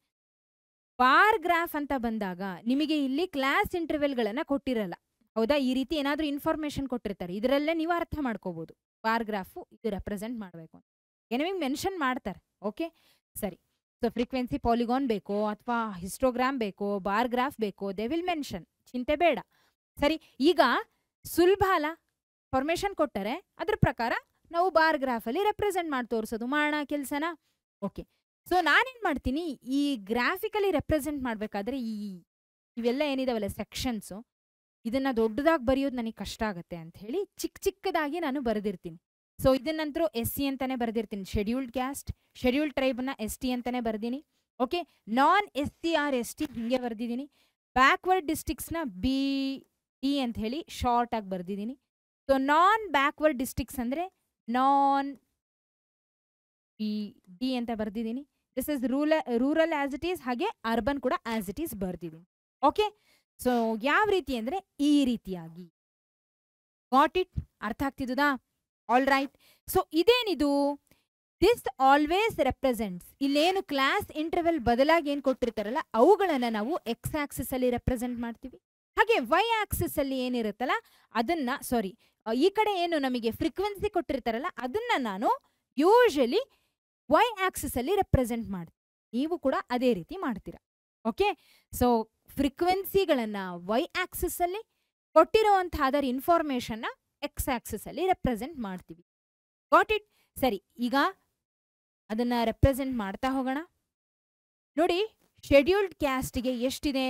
ಬಾರ್ ಗ್ರಾಫ್ ಅಂತ ಬಂದಾಗ ನಿಮಗೆ ಇಲ್ಲಿ ಕ್ಲಾಸ್ ಇಂಟರ್ವೆಲ್ಗಳನ್ನು ಕೊಟ್ಟಿರಲ್ಲ ಹೌದಾ ಈ ರೀತಿ ಏನಾದರೂ ಇನ್ಫಾರ್ಮೇಶನ್ ಕೊಟ್ಟಿರ್ತಾರೆ ಇದರಲ್ಲೇ ನೀವು ಅರ್ಥ ಮಾಡ್ಕೋಬೋದು ಬಾರ್ ಗ್ರಾಫು ಇದು ರೆಪ್ರೆಸೆಂಟ್ ಮಾಡಬೇಕು ನಿಮಗೆ ಮೆನ್ಷನ್ ಮಾಡ್ತಾರೆ ಓಕೆ ಸರಿ ಸೊ ಫ್ರೀಕ್ವೆನ್ಸಿ ಪಾಲಿಗಾನ್ ಬೇಕೋ ಅಥವಾ ಹಿಸ್ಟೋಗ್ರಾಮ್ ಬೇಕೋ ಬಾರ್ ಗ್ರಾಫ್ ಬೇಕೋ ದೇ ವಿಲ್ ಮೆನ್ಷನ್ ಚಿಂತೆ ಬೇಡ ಸರಿ ಈಗ ಸುಲಭ ಅಲ್ಲ ಫಾರ್ಮೇಷನ್ ಕೊಟ್ಟರೆ ಅದ್ರ ಪ್ರಕಾರ ನಾವು ಬಾರ್ ಗ್ರಾಫಲ್ಲಿ ರೆಪ್ರೆಸೆಂಟ್ ಮಾಡಿ ತೋರಿಸೋದು ಮಾಡೋಣ ಕೆಲಸನ ಓಕೆ ಸೊ ನಾನೇನು ಮಾಡ್ತೀನಿ ಈ ಗ್ರಾಫಿಕಲಿ ರೆಪ್ರೆಸೆಂಟ್ ಮಾಡಬೇಕಾದ್ರೆ ಈ ಇವೆಲ್ಲ ಏನಿದಾವಲ್ಲ ಸೆಕ್ಷನ್ಸು ಇದನ್ನು ದೊಡ್ಡದಾಗಿ ಬರೆಯೋದು ನನಗೆ ಕಷ್ಟ ಆಗುತ್ತೆ ಅಂತ ಹೇಳಿ ಚಿಕ್ಕ ಚಿಕ್ಕದಾಗಿ ನಾನು ಬರೆದಿರ್ತೀನಿ ಸೊ ಇದನ್ನಂತರೂ ಎಸ್ ಸಿ ಅಂತಲೇ ಬರೆದಿರ್ತೀನಿ ಶೆಡ್ಯೂಲ್ಡ್ ಕ್ಯಾಸ್ಟ್ ಶೆಡ್ಯೂಲ್ಡ್ ಟ್ರೈಬ್ನ ಎಸ್ ಟಿ ಅಂತಲೇ ಬರ್ದೀನಿ okay non S C or S T ಹೀಗೆ ಬರೆದಿದ್ದೀನಿ ಬ್ಯಾಕ್ವರ್ಡ್ ಡಿಸ್ಟಿಕ್ಸ್ನ ಬಿ ಟಿ ಅಂತ ಹೇಳಿ ಶಾರ್ಟಾಗಿ ಬರೆದಿದ್ದೀನಿ ಸೊ ನಾನ್ ಬ್ಯಾಕ್ವರ್ಡ್ ಡಿಸ್ಟಿಕ್ಸ್ ಅಂದರೆ ನಾನ್ ಈ ಡಿ ಅಂತ ಬರ್ದಿದ್ದೀನಿ ದಿಸ್ ಇಸ್ ರೂಲ ರೂರಲ್ ಆಸ್ ಇಟ್ ಈಸ್ ಹಾಗೆ ಅರ್ಬನ್ ಕೂಡ ಆಸ್ ಇಟ್ ಈಸ್ ಬರ್ದಿದ್ದೀನಿ ಓಕೆ ಸೊ ಯಾವ ರೀತಿ ಅಂದರೆ ಈ ರೀತಿಯಾಗಿ ಗಾಟ್ ಇಟ್ ಅರ್ಥ ಆಗ್ತಿದ್ದುದಾ ಆಲ್ ರೈಟ್ ಸೊ ಇದೇನಿದು ದಿಸ್ ಆಲ್ವೇಸ್ ರೆಪ್ರೆಸೆಂಟ್ಸ್ ಇಲ್ಲೇನು ಕ್ಲಾಸ್ ಇಂಟರ್ವೆಲ್ ಬದಲಾಗಿ ಏನು ಕೊಟ್ಟಿರ್ತಾರಲ್ಲ ಅವುಗಳನ್ನು ನಾವು ಎಕ್ಸ್ ಆಕ್ಸಿಸ್ ಅಲ್ಲಿ ರೆಪ್ರೆಸೆಂಟ್ ಮಾಡ್ತೀವಿ ಹಾಗೆ ವೈ ಆಕ್ಸಿಸ್ ಅಲ್ಲಿ ಏನಿರುತ್ತಲ್ಲ ಅದನ್ನ ಸಾರಿ ಈ ಕಡೆ ಏನು ನಮಗೆ ಫ್ರೀಕ್ವೆನ್ಸಿ ಕೊಟ್ಟಿರ್ತಾರಲ್ಲ ಅದನ್ನ ನಾನು ಯೂಶಲಿ ವೈ ಆಕ್ಸಿಸ್ ಅಲ್ಲಿ ರೆಪ್ರೆಸೆಂಟ್ ಮಾಡಿ ನೀವು ಕೂಡ ಅದೇ ರೀತಿ ಮಾಡ್ತೀರಾ ಓಕೆ ಸೊ ಫ್ರೀಕ್ವೆನ್ಸಿಗಳನ್ನು ವೈ ಆಕ್ಸಿಸ್ ಅಲ್ಲಿ ಕೊಟ್ಟಿರುವಂತಹ ಅದರ ಇನ್ಫಾರ್ಮೇಶನ್ನ ಎಕ್ಸ್ ಆಕ್ಸಿಸ್ ಅಲ್ಲಿ ರೆಪ್ರೆಸೆಂಟ್ ಮಾಡ್ತೀವಿ ಗಾಟ್ ಇಟ್ ಸರಿ ಈಗ ಅದನ್ನ ರೆಪ್ರೆಸೆಂಟ್ ಮಾಡ್ತಾ ಹೋಗೋಣ ನೋಡಿ ಶೆಡ್ಯೂಲ್ಡ್ ಕ್ಯಾಸ್ಟ್ಗೆ ಎಷ್ಟಿದೆ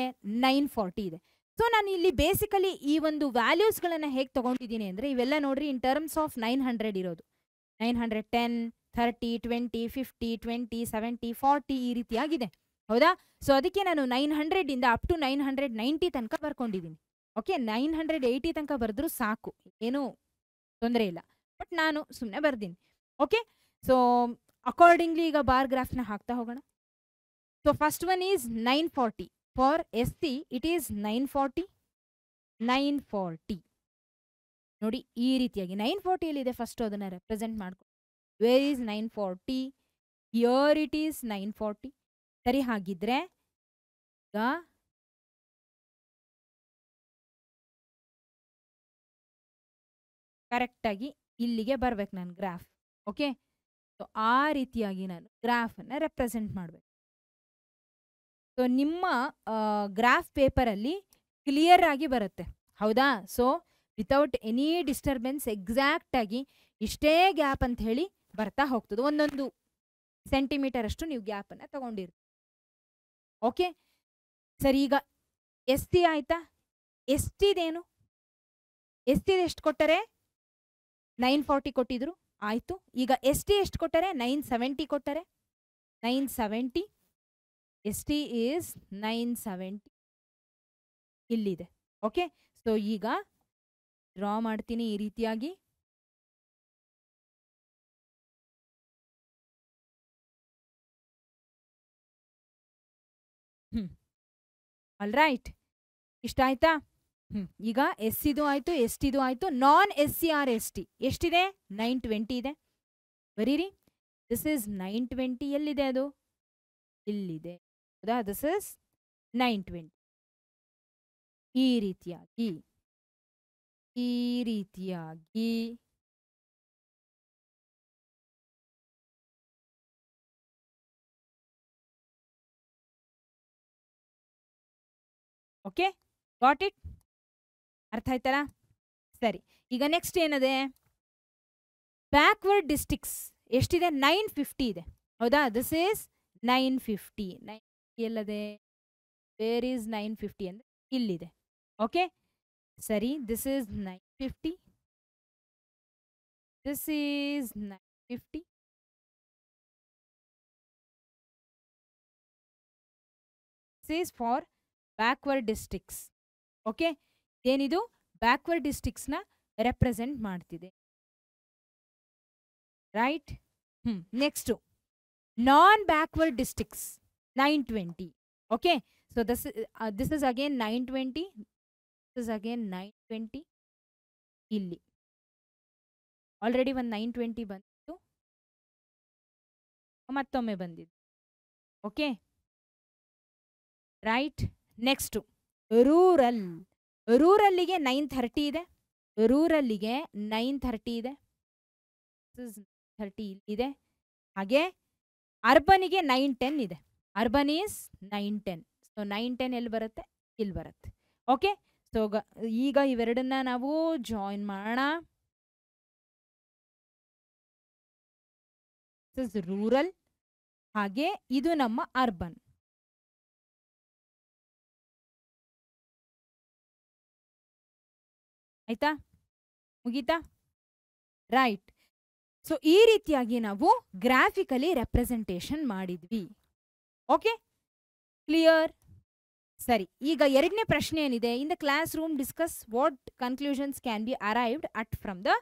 ನೈನ್ ಫಾರ್ಟಿ ಇದೆ ಸೊ ನಾನು ಇಲ್ಲಿ ಬೇಸಿಕಲಿ ಈ ಒಂದು ವ್ಯಾಲ್ಯೂಸ್ಗಳನ್ನು ಹೇಗೆ ತೊಗೊಂಡಿದ್ದೀನಿ ಅಂದರೆ ಇವೆಲ್ಲ ನೋಡ್ರಿ in terms of nine hundred ಇರೋದು nine hundred ten thirty twenty fifty twenty seventy forty ಈ ರೀತಿಯಾಗಿದೆ ಹೌದಾ ಸೊ ಅದಕ್ಕೆ ನಾನು ನೈನ್ ಹಂಡ್ರೆಡ್ ಇಂದ up to nine hundred ninety ತನಕ ಬರ್ಕೊಂಡಿದ್ದೀನಿ ಓಕೆ ನೈನ್ ಹಂಡ್ರೆಡ್ ಏಯ್ಟಿ ತನಕ ಬರೆದ್ರೂ ಸಾಕು ಏನೂ ತೊಂದರೆ ಇಲ್ಲ ಬಟ್ ನಾನು ಸುಮ್ಮನೆ ಬರ್ದೀನಿ ಓಕೆ ಸೊ ಅಕಾರ್ಡಿಂಗ್ಲಿ ಈಗ ಬಾರ್ ಗ್ರಾಫ್ನ ಹಾಕ್ತಾ ಹೋಗೋಣ so first one is nine forty for S C it is nine forty nine forty ನೋಡಿ ಈ ರೀತಿಯಾಗಿ ನೈನ್ ಫಾರ್ಟಿಯಲ್ಲಿ ಇದೆ ಫಸ್ಟು ಅದನ್ನು ರೆಪ್ರೆಸೆಂಟ್ ಮಾಡ್ಕೊ where is nine forty here it is nine forty ಸರಿ ಹಾಗಿದ್ರೆ ಈಗ ಕರೆಕ್ಟಾಗಿ ಇಲ್ಲಿಗೆ ಬರ್ಬೇಕು ನಾನು ಗ್ರಾಫ್ ಓಕೆ ಸೊ ಆ ರೀತಿಯಾಗಿ ನಾನು ಗ್ರಾಫನ್ನು ರೆಪ್ರೆಸೆಂಟ್ ಮಾಡಬೇಕು ಸೊ ನಿಮ್ಮ ಗ್ರಾಫ್ ಪೇಪರಲ್ಲಿ ಕ್ಲಿಯರ್ ಆಗಿ ಬರುತ್ತೆ ಹೌದಾ ಸೊ ವಿತೌಟ್ ಎನಿ ಡಿಸ್ಟರ್ಬೆನ್ಸ್ ಎಕ್ಸಾಕ್ಟಾಗಿ ಇಷ್ಟೇ ಗ್ಯಾಪ್ ಅಂತ ಹೇಳಿ ಬರ್ತಾ ಹೋಗ್ತದೆ ಒಂದೊಂದು ಸೆಂಟಿಮೀಟರ್ ಅಷ್ಟು ನೀವು ಗ್ಯಾಪನ್ನು ತಗೊಂಡಿರಿ ಓಕೆ ಸರಿ ಈಗ ಎಸ್ ಟಿ ಆಯ್ತಾ ಎಸ್ ಟಿದೇನು ಎಸ್ ಎಷ್ಟು ಕೊಟ್ಟರೆ ನೈನ್ ಫಾರ್ಟಿ ಕೊಟ್ಟಿದ್ರು ಆಯಿತು ಈಗ ಎಸ್ ಟಿ ಎಷ್ಟು ಕೊಟ್ಟರೆ ನೈನ್ ಸೆವೆಂಟಿ ಕೊಟ್ಟರೆ nine seventy S T is nine seventy ಇಲ್ಲಿದೆ ಓಕೆ ಸೊ ಈಗ ಡ್ರಾ ಮಾಡ್ತೀನಿ ಈ ರೀತಿಯಾಗಿ ಆಲ್ ರೈಟ್ ಇಷ್ಟ ಆಯ್ತಾ ಈಗ ಎಸ್ ಇದು ಆಯಿತು ಎಸ್ ಟಿದು ಆಯಿತು non S C or S T ಎಷ್ಟಿದೆ ನೈನ್ ಟ್ವೆಂಟಿ ಇದೆ ಬರೀರಿ ದಿಸ್ ಇಸ್ ನೈನ್ ಟ್ವೆಂಟಿ ಎಲ್ಲಿದೆ ಅದು ಇಲ್ಲಿದೆ ಹೌದಾ ದಿಸ್ ಇಸ್ ನೈನ್ ಟ್ವೆಂಟಿ ಈ ರೀತಿಯಾಗಿ ಈ ರೀತಿಯಾಗಿ ಓಕೆ ವಾಟ್ ಇಟ್ ಅರ್ಥ ಆಯ್ತಲ್ಲ ಸರಿ ಈಗ ನೆಕ್ಸ್ಟ್ ಏನದೆ ಬ್ಯಾಕ್ವರ್ಡ್ ಡಿಸ್ಟಿಕ್ಸ್ ಎಷ್ಟಿದೆ ನೈನ್ ಫಿಫ್ಟಿ ಇದೆ ಹೌದಾ this is nine fifty nine ಎಲ್ಲದೆ ವೇರ್ ಈಸ್ ನೈನ್ ಫಿಫ್ಟಿ ಅಂದರೆ ಇಲ್ಲಿದೆ ಓಕೆ ಸರಿ this is nine fifty this is nine fifty for backward districts okay ಏನಿದು ಬ್ಯಾಕ್ವರ್ಡ್ ಡಿಸ್ಟಿಕ್ಸ್ನ ರೆಪ್ರೆಸೆಂಟ್ ಮಾಡ್ತಿದೆ ರೈಟ್ ಹ್ಞೂ next non backward districts nine twenty okay so ದಸ್ this is again nine twenty this is again nine twenty ಇಲ್ಲಿ already ಒಂದು nine twenty ಬಂತು ಮತ್ತೊಮ್ಮೆ ಬಂದಿದ್ದು ಓಕೆ ರೈಟ್ ನೆಕ್ಸ್ಟು ರೂರಲ್ ರೂರಲ್ಲಿಗೆ ನೈನ್ ಥರ್ಟಿ ಇದೆ ರೂರಲ್ಲಿಗೆ ನೈನ್ ಥರ್ಟಿ ಇದೆ ಥರ್ಟಿ ಇದೆ ಹಾಗೆ ಅರ್ಬನಿಗೆ ನೈನ್ ಟೆನ್ ಇದೆ urban is nine ten so nine ten ಎಲ್ಲಿ ಬರುತ್ತೆ ಇಲ್ಲಿ ಬರುತ್ತೆ ಓಕೆ ಸೊ ಈಗ ಇವೆರಡನ್ನ ನಾವು ಜಾಯಿನ್ ಮಾಡೋಣ ರೂರಲ್ ಹಾಗೆ ಇದು ನಮ್ಮ ಅರ್ಬನ್ ಆಯ್ತಾ ಮುಗೀತಾ ರೈಟ್ ಸೊ ಈ ರೀತಿಯಾಗಿ ನಾವು ಗ್ರಾಫಿಕಲಿ ರೆಪ್ರೆಸೆಂಟೇಷನ್ ಮಾಡಿದ್ವಿ ಓಕೆ ಕ್ಲಿಯರ್ ಸರಿ ಈಗ ಎರಡನೇ ಪ್ರಶ್ನೆ ಏನಿದೆ in the classroom discuss what conclusions can be arrived at from the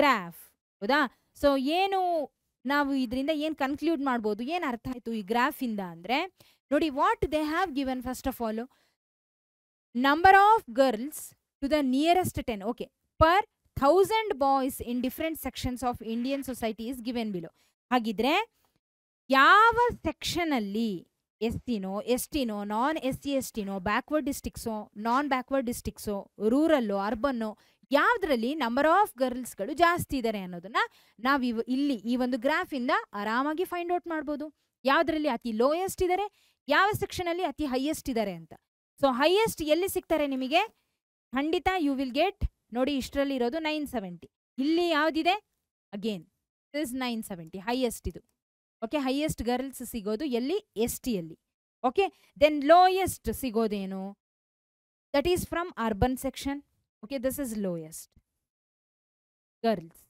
graph ಹೌದಾ ಸೊ ಏನು ನಾವು ಇದರಿಂದ ಏನು ಕನ್ಕ್ಲೂಡ್ ಮಾಡ್ಬೋದು ಏನು ಅರ್ಥ ಆಯಿತು ಈ ಗ್ರಾಫಿಂದ ಅಂದರೆ ನೋಡಿ what they have given first of all number of girls to the nearest ten okay per thousand boys in different sections of Indian society is given below ಹಾಗಿದ್ರೆ ಯಾವ ಸೆಕ್ಷನಲ್ಲಿ ಎಸ್ ಟಿನೋ ಎಸ್ ಟಿನೋ ನಾನ್ ಎಸ್ ಸಿ ಎಸ್ ಟಿನೋ backward ಡಿಸ್ಟಿಕ್ಸೋ non backward ಡಿಸ್ಟಿಕ್ಸೋ ರೂರಲ್ಲೋ ಅರ್ಬನ್ನೋ ಯಾವ್ದ್ರಲ್ಲಿ ನಂಬರ್ ಆಫ್ ಗರ್ಲ್ಸ್ಗಳು ಜಾಸ್ತಿ ಇದ್ದಾರೆ ಅನ್ನೋದನ್ನ ನಾವು ಇವ್ ಇಲ್ಲಿ ಈ ಒಂದು ಗ್ರಾಫಿಂದ ಆರಾಮಾಗಿ ಫೈಂಡ್ ಔಟ್ ಮಾಡ್ಬೋದು ಯಾವ್ದ್ರಲ್ಲಿ ಅತಿ ಲೋಯೆಸ್ಟ್ ಇದ್ದಾರೆ ಯಾವ ಸೆಕ್ಷನಲ್ಲಿ ಅತಿ ಹೈಯೆಸ್ಟ್ ಇದ್ದಾರೆ ಅಂತ ಸೊ ಹೈಯೆಸ್ಟ್ ಎಲ್ಲಿ ಸಿಗ್ತಾರೆ ನಿಮಗೆ ಖಂಡಿತ ಯು ವಿಲ್ ಗೆಟ್ ನೋಡಿ ಇಷ್ಟರಲ್ಲಿ ಇರೋದು ನೈನ್ ಸೆವೆಂಟಿ ಇಲ್ಲಿ ಯಾವುದಿದೆ again is nine seventy highest ಇದು ಓಕೆ ಹೈಯೆಸ್ಟ್ ಗರ್ಲ್ಸ್ ಸಿಗೋದು ಎಲ್ಲಿ ಎಸ್ ಟಿಯಲ್ಲಿ ಓಕೆ ದೆನ್ ಲೋಯೆಸ್ಟ್ ಸಿಗೋದೇನು that is from urban section okay this is lowest girls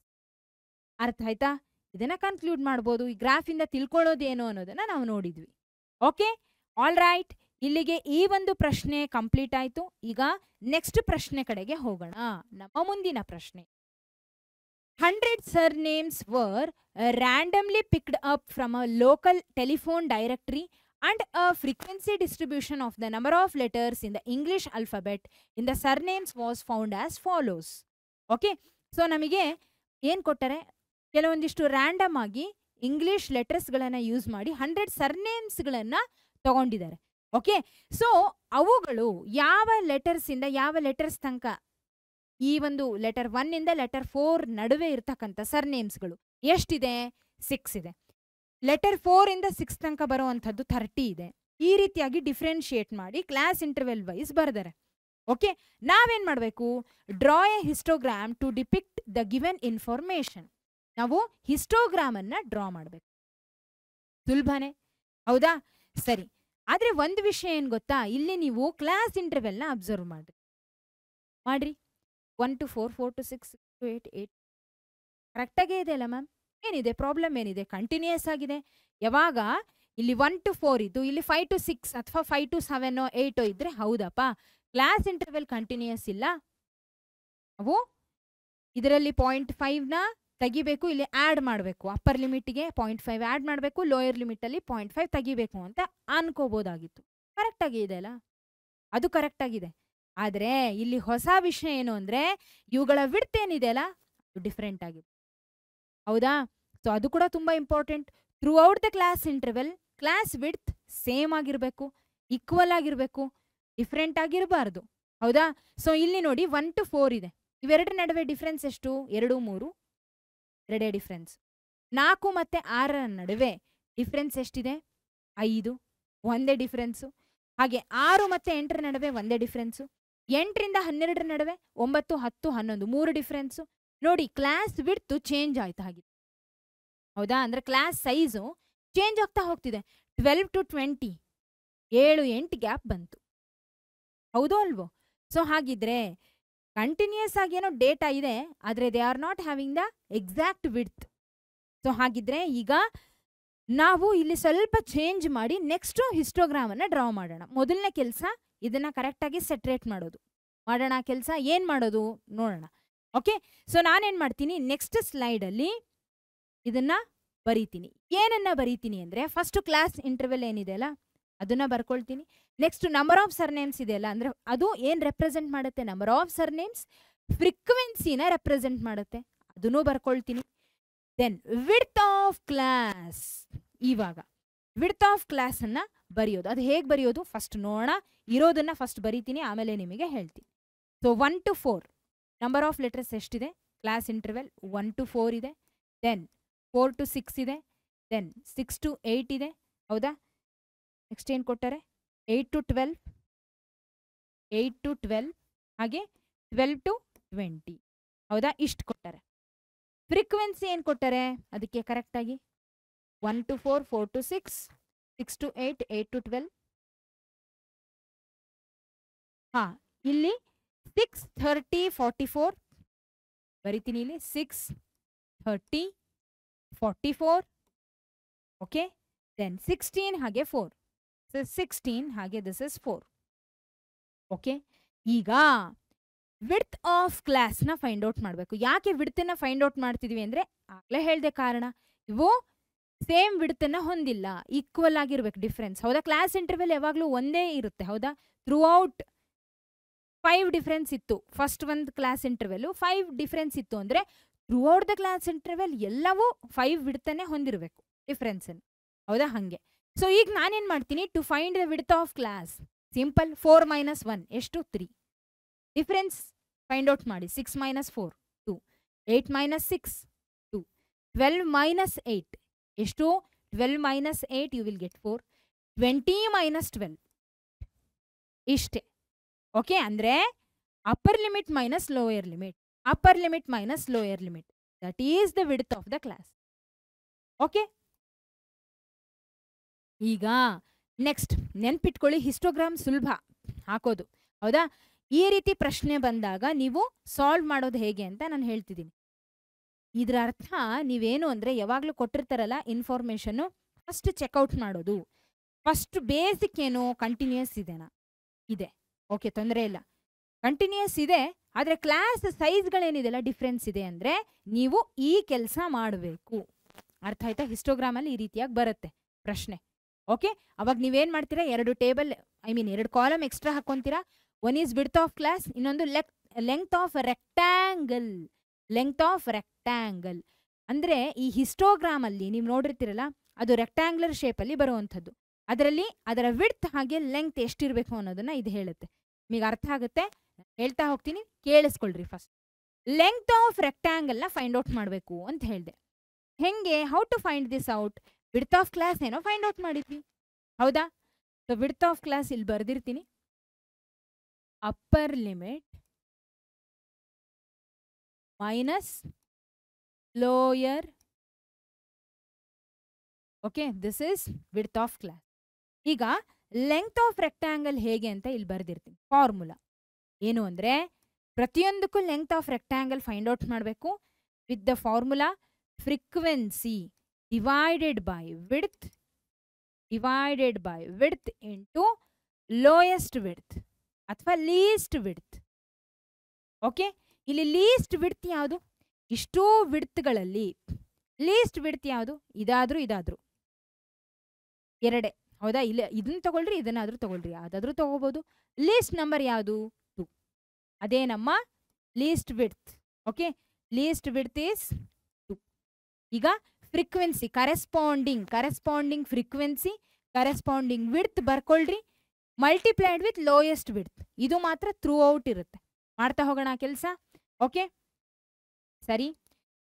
ಅರ್ಥ ಆಯ್ತಾ ಇದನ್ನ ಕನ್ಕ್ಲೂಡ್ ಮಾಡ್ಬೋದು ಈ ಗ್ರಾಫಿಂದ ತಿಳ್ಕೊಳ್ಳೋದೇನು ಅನ್ನೋದನ್ನ ನಾವು ನೋಡಿದ್ವಿ ಓಕೆ ಆಲ್ ರೈಟ್ ಇಲ್ಲಿಗೆ ಈ ಒಂದು ಪ್ರಶ್ನೆ ಕಂಪ್ಲೀಟ್ ಆಯಿತು ಈಗ ನೆಕ್ಸ್ಟ್ ಪ್ರಶ್ನೆ ಕಡೆಗೆ ಹೋಗೋಣ ನಮ್ಮ ಮುಂದಿನ ಪ್ರಶ್ನೆ hundred surnames were randomly picked up from a local telephone directory and a frequency distribution of the number of letters in the English alphabet in the surnames was found as follows okay so ನಮಗೆ ಏನು ಕೊಟ್ಟರೆ ಕೆಲವೊಂದಿಷ್ಟು random ಆಗಿ English ಲೆಟರ್ಸ್ಗಳನ್ನು use ಮಾಡಿ hundred ಸರ್ನೇಮ್ಸ್ಗಳನ್ನು ತಗೊಂಡಿದ್ದಾರೆ okay so ಅವುಗಳು ಯಾವ ಲೆಟರ್ಸಿಂದ ಯಾವ ಲೆಟರ್ಸ್ ತನಕ ಈ ಒಂದು ಲೆಟರ್ ಒನ್ನಿಂದ ಲೆಟರ್ ಫೋರ್ ನಡುವೆ ಇರ್ತಕ್ಕಂಥ ಸರ್ನೇಮ್ಸ್ಗಳು ಎಷ್ಟಿದೆ ಸಿಕ್ಸ್ ಇದೆ ಲೆಟರ್ ಇಂದ ಸಿಕ್ಸ್ ತನಕ ಬರುವಂಥದ್ದು ಥರ್ಟಿ ಇದೆ ಈ ರೀತಿಯಾಗಿ ಡಿಫ್ರೆನ್ಶಿಯೇಟ್ ಮಾಡಿ ಕ್ಲಾಸ್ ಇಂಟರ್ವೆಲ್ ವೈಸ್ ಬರೆದರೆ ಓಕೆ ನಾವೇನ್ ಮಾಡಬೇಕು draw a histogram to depict the given information ನಾವು ಅನ್ನ ಡ್ರಾ ಮಾಡಬೇಕು ಸುಲಭನೇ ಹೌದಾ ಸರಿ ಆದರೆ ಒಂದು ವಿಷಯ ಏನು ಗೊತ್ತಾ ಇಲ್ಲಿ ನೀವು ಕ್ಲಾಸ್ ಇಂಟರ್ವೆಲ್ನ ಅಬ್ಸರ್ವ್ ಮಾಡಿರಿ ಮಾಡಿರಿ one to four four to six to eight eight ಕರೆಕ್ಟಾಗೇ ಇದೆ ಅಲ್ಲ ಮ್ಯಾಮ್ ಏನಿದೆ ಪ್ರಾಬ್ಲಮ್ ಏನಿದೆ ಕಂಟಿನ್ಯೂಯಸ್ ಆಗಿದೆ ಯಾವಾಗ ಇಲ್ಲಿ ಒನ್ ಟು ಫೋರ್ ಇದ್ದು ಇಲ್ಲಿ ಫೈವ್ ಟು ಸಿಕ್ಸ್ ಅಥವಾ ಫೈವ್ ಟು ಸೆವೆನೋ ಏಯ್ಟೋ ಇದ್ದರೆ ಹೌದಪ್ಪ ಕ್ಲಾಸ್ ಇಂಟರ್ವೆಲ್ ಕಂಟಿನ್ಯೂಯಸ್ ಇಲ್ಲ ಅವು ಇದರಲ್ಲಿ ಪಾಯಿಂಟ್ ಫೈವ್ನ ತೆಗಿಬೇಕು ಇಲ್ಲಿ ಆ್ಯಡ್ ಮಾಡಬೇಕು ಅಪ್ಪರ್ ಲಿಮಿಟ್ಗೆ ಪಾಯಿಂಟ್ ಫೈವ್ ಆ್ಯಡ್ ಮಾಡಬೇಕು ಲೋಯರ್ ಲಿಮಿಟಲ್ಲಿ ಪಾಯಿಂಟ್ ಫೈವ್ ತೆಗಿಬೇಕು ಅಂತ ಅನ್ಕೋಬೋದಾಗಿತ್ತು ಕರೆಕ್ಟಾಗಿ ಇದೆ ಅಲ್ಲ ಅದು ಕರೆಕ್ಟಾಗಿದೆ ಆದರೆ ಇಲ್ಲಿ ಹೊಸ ವಿಷಯ ಏನು ಅಂದರೆ ಇವುಗಳ ವಿಡ್ತ್ ಏನಿದೆಯಲ್ಲ ಡಿಫ್ರೆಂಟ್ ಆಗಿದೆ ಹೌದಾ ಸೊ ಅದು ಕೂಡ ತುಂಬ important throughout the class interval class width same ಆಗಿರಬೇಕು ಈಕ್ವಲ್ ಆಗಿರಬೇಕು ಡಿಫ್ರೆಂಟ್ ಆಗಿರಬಾರ್ದು ಹೌದಾ ಸೊ ಇಲ್ಲಿ ನೋಡಿ ಒನ್ ಟು ಫೋರ್ ಇದೆ ಇವೆರಡರ ನಡುವೆ ಡಿಫ್ರೆನ್ಸ್ ಎಷ್ಟು ಎರಡು ಮೂರು ಎರಡೇ ಡಿಫ್ರೆನ್ಸ್ ನಾಲ್ಕು ಮತ್ತು ಆರರ ನಡುವೆ ಡಿಫ್ರೆನ್ಸ್ ಎಷ್ಟಿದೆ ಐದು ಒಂದೇ ಡಿಫ್ರೆನ್ಸು ಹಾಗೆ ಆರು ಮತ್ತು ಎಂಟರ ನಡುವೆ ಒಂದೇ ಡಿಫ್ರೆನ್ಸು ಎಂಟರಿಂದ ಹನ್ನೆರಡರ ನಡುವೆ ಒಂಬತ್ತು ಹತ್ತು ಹನ್ನೊಂದು ಮೂರು ಡಿಫ್ರೆನ್ಸು ನೋಡಿ ಕ್ಲಾಸ್ ಬಿಡ್ತು ಚೇಂಜ್ ಆಯ್ತು ಹಾಗೆ ಹೌದಾ ಅಂದರೆ ಕ್ಲಾಸ್ ಸೈಜು ಚೇಂಜ್ ಆಗ್ತಾ ಹೋಗ್ತಿದೆ ಟ್ವೆಲ್ವ್ ಟು ಟ್ವೆಂಟಿ ಏಳು ಎಂಟು ಗ್ಯಾಪ್ ಬಂತು ಹೌದೋ ಅಲ್ವೋ ಸೊ ಹಾಗಿದ್ರೆ ಕಂಟಿನ್ಯೂಸ್ ಆಗಿ ಏನೋ ಡೇಟಾ ಇದೆ ಆದರೆ they are not having the exact width so ಹಾಗಿದ್ರೆ ಈಗ ನಾವು ಇಲ್ಲಿ ಸ್ವಲ್ಪ ಚೇಂಜ್ ಮಾಡಿ ನೆಕ್ಸ್ಟು ಹಿಸ್ಟೋಗ್ರಾಮನ್ನು ಡ್ರಾ ಮಾಡೋಣ ಮೊದಲನೇ ಕೆಲಸ ಇದನ್ನ ಕರೆಕ್ಟಾಗಿ ಸೆಟ್ರೇಟ್ ಮಾಡೋದು ಮಾಡೋಣ ಕೆಲಸ ಏನು ಮಾಡೋದು ನೋಡೋಣ ಓಕೆ ಸೊ ನಾನೇನು ಮಾಡ್ತೀನಿ ನೆಕ್ಸ್ಟ್ ಸ್ಲೈಡಲ್ಲಿ ಇದನ್ನು ಬರೀತೀನಿ ಏನನ್ನ ಬರೀತೀನಿ ಅಂದರೆ ಫಸ್ಟ್ ಕ್ಲಾಸ್ ಇಂಟರ್ವೆಲ್ ಏನಿದೆ ಅಲ್ಲ ಅದನ್ನ ಬರ್ಕೊಳ್ತೀನಿ ನೆಕ್ಸ್ಟ್ ನಂಬರ್ ಆಫ್ ಸರ್ನೇಮ್ಸ್ ಇದೆಯಲ್ಲ ಅಂದ್ರೆ ಅದು ಏನ್ ರೆಪ್ರೆಸೆಂಟ್ ಮಾಡುತ್ತೆ ನಂಬರ್ ಆಫ್ ಸರ್ನೇಮ್ಸ್ ಫ್ರೀಕ್ವೆನ್ಸಿನ ರೆಪ್ರೆಸೆಂಟ್ ಮಾಡುತ್ತೆ ಅದನ್ನು ಬರ್ಕೊಳ್ತೀನಿ ದೆನ್ ವಿಡ್ತ್ ಆಫ್ ಕ್ಲಾಸ್ ಇವಾಗ ವಿಡ್ತ್ ಆಫ್ ಕ್ಲಾಸ್ ಅನ್ನ ಬರೆಯೋದು ಅದು ಹೇಗೆ ಬರೆಯೋದು ಫಸ್ಟ್ ನೋಡೋಣ ಇರೋದನ್ನ ಫಸ್ಟ್ ಬರೀತೀನಿ ಆಮೇಲೆ ನಿಮಗೆ ಹೇಳ್ತೀನಿ so one to four number of letters ಎಷ್ಟಿದೆ class interval one to four ಇದೆ ದೆನ್ ಫೋರ್ ಟು ಸಿಕ್ಸ್ ಇದೆ ದೆನ್ ಸಿಕ್ಸ್ ಟು ಏಯ್ಟ್ ಇದೆ ಹೌದಾ ನೆಕ್ಸ್ಟ್ ಏನು ಕೊಟ್ಟಾರೆ eight to twelve eight to twelve ಹಾಗೆ ಟ್ವೆಲ್ ಟು ಟ್ವೆಂಟಿ ಹೌದಾ ಇಷ್ಟು ಕೊಟ್ಟಾರೆ ಫ್ರೀಕ್ವೆನ್ಸಿ ಏನು ಕೊಟ್ಟಾರೆ ಅದಕ್ಕೆ ಕರೆಕ್ಟಾಗಿ one to four four to six six to eight eight to twelve ಹಾಂ ಇಲ್ಲಿ ಸಿಕ್ಸ್ ಥರ್ಟಿ ಫಾರ್ಟಿ ಫೋರ್ ಬರಿತೀನಿ ಇಲ್ಲಿ six thirty forty four okay then sixteen ಹಾಗೆ ಫೋರ್ ಸಿಕ್ಸ್ಟೀನ್ ಹಾಗೆ ದಿಸ್ ಇಸ್ ಫೋರ್ ಓಕೆ ಈಗ ವಿಡ್ತ್ ಆಫ್ ಕ್ಲಾಸ್ನ find out ಮಾಡಬೇಕು ಯಾಕೆ ವಿಡ್ತನ್ನ ಫೈಂಡ್ ಔಟ್ ಮಾಡ್ತಿದ್ವಿ ಅಂದರೆ ಆಗಲೇ ಹೇಳಿದೆ ಕಾರಣ ಇವು ಸೇಮ್ ವಿಡ್ತನ್ನ ಹೊಂದಿಲ್ಲ ಈಕ್ವಲ್ ಆಗಿರ್ಬೇಕು ಡಿಫ್ರೆನ್ಸ್ ಹೌದಾ ಕ್ಲಾಸ್ ಇಂಟರ್ವೆಲ್ ಯಾವಾಗಲೂ ಒಂದೇ ಇರುತ್ತೆ ಹೌದಾ ಥ್ರೂ ಔಟ್ ಫೈವ್ ಡಿಫ್ರೆನ್ಸ್ ಇತ್ತು ಫಸ್ಟ್ ಒಂದು ಕ್ಲಾಸ್ ಇಂಟರ್ವೆಲ್ಲು ಫೈವ್ ಡಿಫ್ರೆನ್ಸ್ ಇತ್ತು ಅಂದರೆ throughout the class interval ಎಲ್ಲವೂ ಫೈವ್ ವಿಡ್ತನೇ ಹೊಂದಿರಬೇಕು ಡಿಫ್ರೆನ್ಸನ್ನು ಹೌದಾ ಹಾಗೆ ಸೊ ಈಗ ನಾನೇನು ಮಾಡ್ತೀನಿ to find the width of class simple four minus one ಎಷ್ಟು ತ್ರೀ ಡಿಫ್ರೆನ್ಸ್ ಫೈಂಡ್ ಔಟ್ ಮಾಡಿ six minus four two eight minus six two twelve minus eight ಎಷ್ಟು twelve minus eight you will get four twenty minus twelve ಇಷ್ಟೇ okay ಅಂದರೆ upper limit minus lower limit upper limit minus lower limit that is the width of the class okay ಈಗ next ನೆನ್ಪಿಟ್ಕೊಳ್ಳಿ histogram ಸುಲಭ ಹಾಕೋದು ಹೌದಾ ಈ ರೀತಿ ಪ್ರಶ್ನೆ ಬಂದಾಗ ನೀವು ಸಾಲ್ವ್ ಮಾಡೋದು ಹೇಗೆ ಅಂತ ನಾನು ಹೇಳ್ತಿದ್ದೀನಿ ಇದರ ಅರ್ಥ ನೀವೇನು ಅಂದರೆ ಯಾವಾಗಲೂ ಕೊಟ್ಟಿರ್ತಾರಲ್ಲ ಇನ್ಫಾರ್ಮೇಷನ್ನು ಫಸ್ಟ್ ಚೆಕ್ಔಟ್ ಮಾಡೋದು ಫಸ್ಟ್ ಬೇಸಿಕ್ ಏನು ಕಂಟಿನ್ಯೂಸ್ ಇದೆನಾ ಇದೆ ಓಕೆ ತೊಂದರೆ ಇಲ್ಲ ಕಂಟಿನ್ಯೂಸ್ ಇದೆ ಆದರೆ ಕ್ಲಾಸ್ ಸೈಜ್ಗಳೇನಿದೆಲ್ಲ ಡಿಫ್ರೆನ್ಸ್ ಇದೆ ಅಂದರೆ ನೀವು ಈ ಕೆಲಸ ಮಾಡಬೇಕು ಅರ್ಥ ಆಯ್ತಾ ಹಿಸ್ಟೋಗ್ರಾಮಲ್ಲಿ ಈ ರೀತಿಯಾಗಿ ಬರುತ್ತೆ ಪ್ರಶ್ನೆ ಓಕೆ ಅವಾಗ ನೀವೇನು ಮಾಡ್ತೀರಾ ಎರಡು ಟೇಬಲ್ ಐ ಮೀನ್ ಎರಡು ಕಾಲಮ್ ಎಕ್ಸ್ಟ್ರಾ ಹಾಕೊಂತೀರಾ one is width of class ಇನ್ನೊಂದು ಲೆಕ್ length of rectangle length of rectangle ಅಂದರೆ ಈ ಹಿಸ್ಟೋಗ್ರಾಮಲ್ಲಿ ನೀವು ನೋಡಿರ್ತೀರಲ್ಲ ಅದು ರೆಕ್ಟ್ಯಾಂಗ್ಯುಲರ್ ಶೇಪಲ್ಲಿ ಬರುವಂಥದ್ದು ಅದರಲ್ಲಿ ಅದರ ವಿಡ್ತ್ ಹಾಗೆ ಲೆಂತ್ ಎಷ್ಟಿರಬೇಕು ಅನ್ನೋದನ್ನ ಇದು ಹೇಳುತ್ತೆ ನಿಮಗೆ ಅರ್ಥ ಆಗುತ್ತೆ ಹೇಳ್ತಾ ಹೋಗ್ತೀನಿ ಕೇಳಿಸ್ಕೊಳ್ರಿ ಫಸ್ಟ್ ಲೆಂತ್ ಆಫ್ ರೆಕ್ಟ್ಯಾಂಗಲ್ನ ಫೈಂಡ್ ಔಟ್ ಮಾಡಬೇಕು ಅಂತ ಹೇಳಿದೆ ಹೆಂಗೆ how to find this out width of class ಏನೋ ಫೈಂಡ್ ಔಟ್ ಮಾಡಿದ್ವಿ ಹೌದಾ ಸೊ ವಿಡ್ತ್ ಆಫ್ ಕ್ಲಾಸ್ ಇಲ್ಲಿ ಬರೆದಿರ್ತೀನಿ upper limit minus lower okay this is width of class ಈಗ ಲೆಂತ್ ಆಫ್ ರೆಕ್ಟ್ಯಾಂಗಲ್ ಹೇಗೆ ಅಂತ ಇಲ್ಲಿ ಬರೆದಿರ್ತೀನಿ ಫಾರ್ಮುಲಾ ಏನು ಅಂದರೆ ಪ್ರತಿಯೊಂದಕ್ಕೂ length of rectangle find out ಮಾಡಬೇಕು with the formula frequency divided by width divided by width into lowest width ಅಥವಾ ಲೀಸ್ಟ್ ವಿಡ್ತ್ ಓಕೆ ಇಲ್ಲಿ ಲೀಸ್ಟ್ ವಿಡ್ತ್ ಯಾವುದು ಇಷ್ಟೂ ವಿಡ್ತ್ಗಳಲ್ಲಿ ಲೀಸ್ಟ್ ವಿಡ್ತ್ ಯಾವುದು ಇದಾದರೂ ಇದಾದರೂ ಎರಡೇ ಹೌದಾ ಇಲ್ಲ ಇದನ್ನ ತಗೊಳ್ರಿ ಇದನ್ನಾದರೂ ತಗೊಳ್ರಿ ಯಾವುದಾದ್ರೂ ತಗೋಬೋದು ಲೀಸ್ಟ್ ನಂಬರ್ ಯಾವುದು ಟು ಅದೇ ನಮ್ಮ least width okay least width is two ಈಗ frequency corresponding corresponding frequency corresponding width ಬರ್ಕೊಳ್ರಿ ಮಲ್ಟಿಪ್ಲೈಡ್ ವಿತ್ ಲೋಯೆಸ್ಟ್ ವಿಡ್ತ್ ಇದು ಮಾತ್ರ ಥ್ರೂ ಔಟ್ ಇರುತ್ತೆ ಮಾಡ್ತಾ ಹೋಗೋಣ ಕೆಲಸ ಓಕೆ ಸರಿ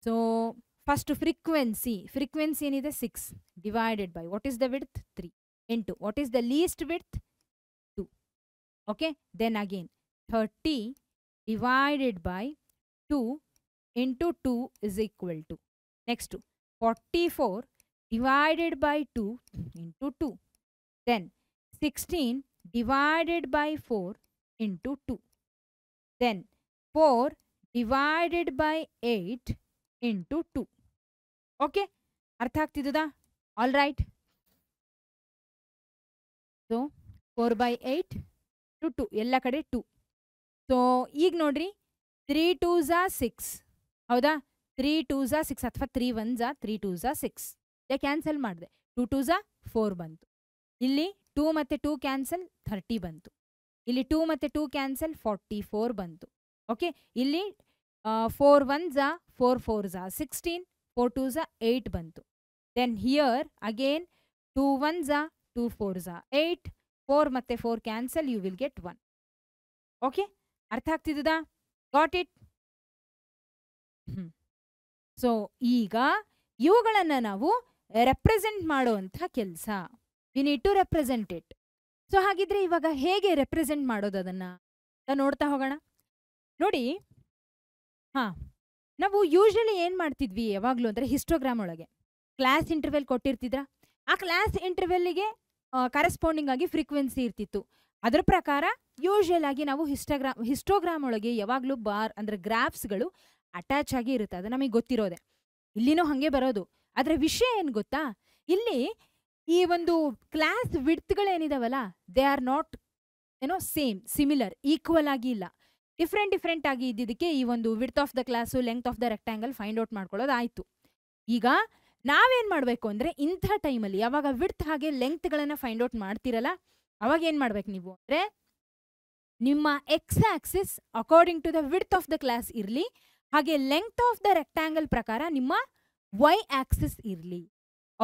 ಸೊ ಫಸ್ಟ್ ಫ್ರೀಕ್ವೆನ್ಸಿ ಫ್ರೀಕ್ವೆನ್ಸಿ ಏನಿದೆ six divided by what is the width three ಎಂಟು what is the least width two okay then again thirty divided by two into two is equal to next 44 divided by 2 into 2. Then 16 divided by 4 into 2. Then 4 divided by 8 into 2. Okay? ಅರ್ಥ ಆಗ್ತಿದ್ದದಾ all right so four by eight two two ಎಲ್ಲ ಕಡೆ two so ಈಗ ನೋಡ್ರಿ three two 6 six ಹೌದಾ three two ಝಾ six ಅಥವಾ three one ಝಾ ತ್ರೀ ಟೂ ಝಾ ಸಿಕ್ಸ್ ಇದೆ ಕ್ಯಾನ್ಸಲ್ ಮಾಡಿದೆ ಟೂ ಟೂ ಝಾ ಫೋರ್ ಬಂತು ಇಲ್ಲಿ ಟೂ ಮತ್ತು ಟೂ ಕ್ಯಾನ್ಸಲ್ ಥರ್ಟಿ ಬಂತು ಇಲ್ಲಿ ಟೂ ಮತ್ತು ಟೂ ಕ್ಯಾನ್ಸಲ್ ಫಾರ್ಟಿ ಫೋರ್ ಬಂತು ಓಕೆ ಇಲ್ಲಿ ಫೋರ್ ಒನ್ ಝಾ ಫೋರ್ ಫೋರ್ ಝಾ ಸಿಕ್ಸ್ಟೀನ್ ಫೋರ್ ಟೂ ಝಾ ಏಯ್ಟ್ ಬಂತು then here again two one ಝಾ ಟೂ ಫೋರ್ ಝಾ ಏಯ್ಟ್ ಫೋರ್ ಮತ್ತು four cancel you will get one okay ಅರ್ಥ ಆಗ್ತಿದ್ದದಾ ಗಾಟ್ ಇಟ್ ಹ್ಞೂ ಸೊ ಈಗ ಇವುಗಳನ್ನು ನಾವು ರೆಪ್ರೆಸೆಂಟ್ ಮಾಡುವಂಥ ಕೆಲಸ we need to represent it so ಹಾಗಿದ್ರೆ ಇವಾಗ ಹೇಗೆ ರೆಪ್ರೆಸೆಂಟ್ ಮಾಡೋದು ಅದನ್ನು ನೋಡ್ತಾ ಹೋಗೋಣ ನೋಡಿ ಹಾಂ ನಾವು ಯೂಶ್ವಲಿ ಏನು ಮಾಡ್ತಿದ್ವಿ ಯಾವಾಗಲೂ ಅಂದರೆ ಹಿಸ್ಟೋಗ್ರಾಮ್ ಒಳಗೆ ಕ್ಲಾಸ್ ಇಂಟರ್ವೆಲ್ ಕೊಟ್ಟಿರ್ತಿದ್ರ ಆ ಕ್ಲಾಸ್ ಇಂಟರ್ವೆಲ್ಲಿಗೆ ಕರೆಸ್ಪಾಂಡಿಂಗ್ ಆಗಿ ಫ್ರೀಕ್ವೆನ್ಸಿ ಇರ್ತಿತ್ತು ಅದರ ಪ್ರಕಾರ ಯೂಶ್ವಲ್ ಆಗಿ ನಾವು ಹಿಸ್ಟೋಗ್ರಾಮ್ ಹಿಸ್ಟೋಗ್ರಾಮ್ ಒಳಗೆ ಯಾವಾಗಲೂ ಬಾರ್ ಅಂದರೆ ಗ್ರಾಫ್ಸ್ಗಳು ಅಟ್ಯಾಚ್ ಆಗಿ ಇರುತ್ತೆ ಅದು ನಮಗೆ ಗೊತ್ತಿರೋದೆ ಇಲ್ಲಿನೂ ಹಾಗೆ ಬರೋದು ಆದರೆ ವಿಷಯ ಏನು ಗೊತ್ತಾ ಇಲ್ಲಿ ಈ ಒಂದು ಕ್ಲಾಸ್ ವಿಡ್ತ್ಗಳೇನಿದಾವಲ್ಲ ದೇ ಆರ್ ನಾಟ್ ಏನೋ ಸೇಮ್ ಸಿಮಿಲರ್ ಈಕ್ವಲ್ ಆಗಿ ಇಲ್ಲ ಡಿಫ್ರೆಂಟ್ ಡಿಫ್ರೆಂಟ್ ಆಗಿ ಇದ್ದಿದ್ದಕ್ಕೆ ಈ ಒಂದು width of the class length of the rectangle find out ಮಾಡ್ಕೊಳ್ಳೋದು ಆಯಿತು ಈಗ ನಾವೇನು ಮಾಡಬೇಕು ಅಂದರೆ ಇಂಥ ಟೈಮಲ್ಲಿ ಯಾವಾಗ ವಿಡ್ತ್ ಹಾಗೆ ಲೆಂತ್ಗಳನ್ನು ಫೈಂಡ್ ಔಟ್ ಮಾಡ್ತಿರಲ್ಲ ಅವಾಗ ಏನು ಮಾಡ್ಬೇಕು ನೀವು ಅಂದರೆ ನಿಮ್ಮ x axis according to the width of the class ಇರಲಿ ಹಾಗೆ ಲೆಂತ್ ಆಫ್ ದ ರೆಕ್ಟ್ಯಾಂಗಲ್ ಪ್ರಕಾರ ನಿಮ್ಮ ವೈ ಆಕ್ಸಿಸ್ ಇರಲಿ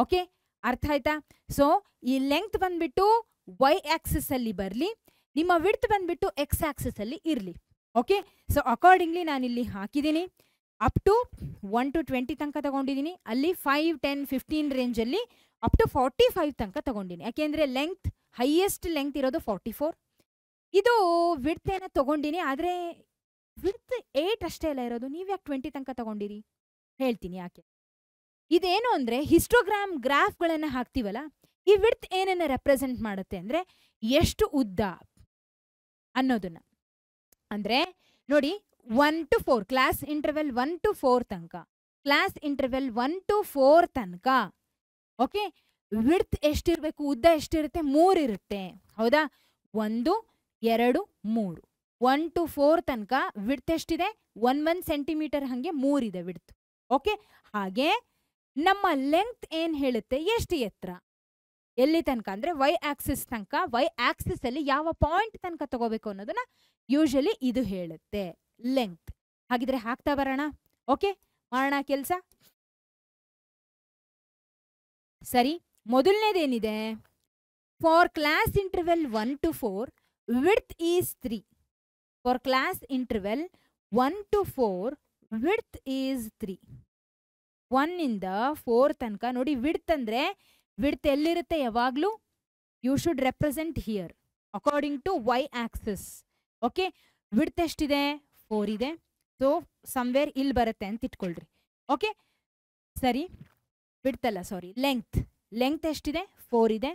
ಓಕೆ ಅರ್ಥ ಆಯ್ತಾ ಸೊ ಈ ಲೆಂತ್ ಬಂದ್ಬಿಟ್ಟು ವೈ ಆಕ್ಸಿಸ್ ಅಲ್ಲಿ ಬರಲಿ ನಿಮ್ಮ ವಿಡ್ತ್ ಬಂದ್ಬಿಟ್ಟು ಎಕ್ಸ್ ಆಕ್ಸಿಸ್ ಅಲ್ಲಿ ಇರಲಿ ಓಕೆ ಸೊ ಅಕಾರ್ಡಿಂಗ್ಲಿ ನಾನು ಇಲ್ಲಿ ಹಾಕಿದ್ದೀನಿ up to one to twenty ತನಕ ತಗೊಂಡಿದ್ದೀನಿ ಅಲ್ಲಿ ಫೈವ್ ಟೆನ್ ಫಿಫ್ಟೀನ್ ರೇಂಜಲ್ಲಿ ಅಪ್ ಟು ಫಾರ್ಟಿ ಫೈವ್ ತನಕ ತಗೊಂಡಿನಿ ಯಾಕೆಂದ್ರೆ ಲೆಂತ್ ಹೈಯೆಸ್ಟ್ ಲೆಂತ್ ಇರೋದು ಫಾರ್ಟಿ ಫೋರ್ ಇದು ವಿಡ್ತೇನ ತಗೊಂಡಿನಿ ಆದರೆ ವಿತ್ ಏಟ್ ಅಷ್ಟೇ ಅಲ್ಲ ಇರೋದು ನೀವು ಯಾಕೆ ಟ್ವೆಂಟಿ ತನಕ ತಗೊಂಡಿರಿ ಹೇಳ್ತೀನಿ ಯಾಕೆ ಇದೇನು ಅಂದರೆ ಹಿಸ್ಟೋಗ್ರಾಮ್ ಗ್ರಾಫ್ಗಳನ್ನು ಹಾಕ್ತೀವಲ್ಲ ಈ ವಿಡ್ತ್ ಏನನ್ನ ರೆಪ್ರೆಸೆಂಟ್ ಮಾಡುತ್ತೆ ಅಂದರೆ ಎಷ್ಟು ಉದ್ದ ಅನ್ನೋದನ್ನ ಅಂದರೆ ನೋಡಿ one to four class interval one to four ತನಕ class interval one to four ತನಕ ಓಕೆ ವಿಡ್ತ್ ಎಷ್ಟಿರಬೇಕು ಉದ್ದ ಎಷ್ಟಿರುತ್ತೆ ಮೂರು ಇರುತ್ತೆ ಹೌದಾ ಒಂದು ಎರಡು ಮೂರು ಒನ್ ಟು ಫೋರ್ ತನಕ ವಿಡ್ತ್ ಎಷ್ಟಿದೆ ಒನ್ ಒನ್ ಸೆಂಟಿಮೀಟರ್ ಹಾಗೆ ಮೂರಿದೆ ವಿಡ್ತ್ ಓಕೆ ಹಾಗೆ ನಮ್ಮ ಲೆಂತ್ ಏನ್ ಹೇಳುತ್ತೆ ಎಷ್ಟು ಎತ್ತರ ಎಲ್ಲಿ ತನಕ ಅಂದರೆ ವೈ ಆಕ್ಸಿಸ್ ತನಕ ವೈ ಆಕ್ಸಿಸಲ್ಲಿ ಯಾವ ಪಾಯಿಂಟ್ ತನಕ ತಗೋಬೇಕು ಅನ್ನೋದನ್ನ ಯೂಶಲಿ ಇದು ಹೇಳುತ್ತೆ ಲೆಂತ್ ಹಾಗಿದ್ರೆ ಹಾಕ್ತಾ ಬರೋಣ ಓಕೆ ಮಾಡೋಣ ಕೆಲಸ ಸರಿ ಮೊದಲನೇದೇನಿದೆ for class interval one to four width is three for class interval 1 to 4, width is 3. 1 ಇಂದ 4 ತನಕ ನೋಡಿ ವಿಡ್ತ್ ಅಂದರೆ ವಿಡ್ತ್ ಎಲ್ಲಿರುತ್ತೆ ಯಾವಾಗಲೂ you should represent here according to y axis okay width ಎಷ್ಟಿದೆ ಫೋರ್ ಇದೆ ಸೊ ಸಮ್ವೇರ್ ಇಲ್ಲಿ ಬರುತ್ತೆ ಅಂತ ಇಟ್ಕೊಳ್ರಿ ಓಕೆ ಸರಿ ವಿಡ್ತಲ್ಲ ಸಾರಿ ಲೆಂತ್ ಲೆಂತ್ ಎಷ್ಟಿದೆ ಫೋರ್ ಇದೆ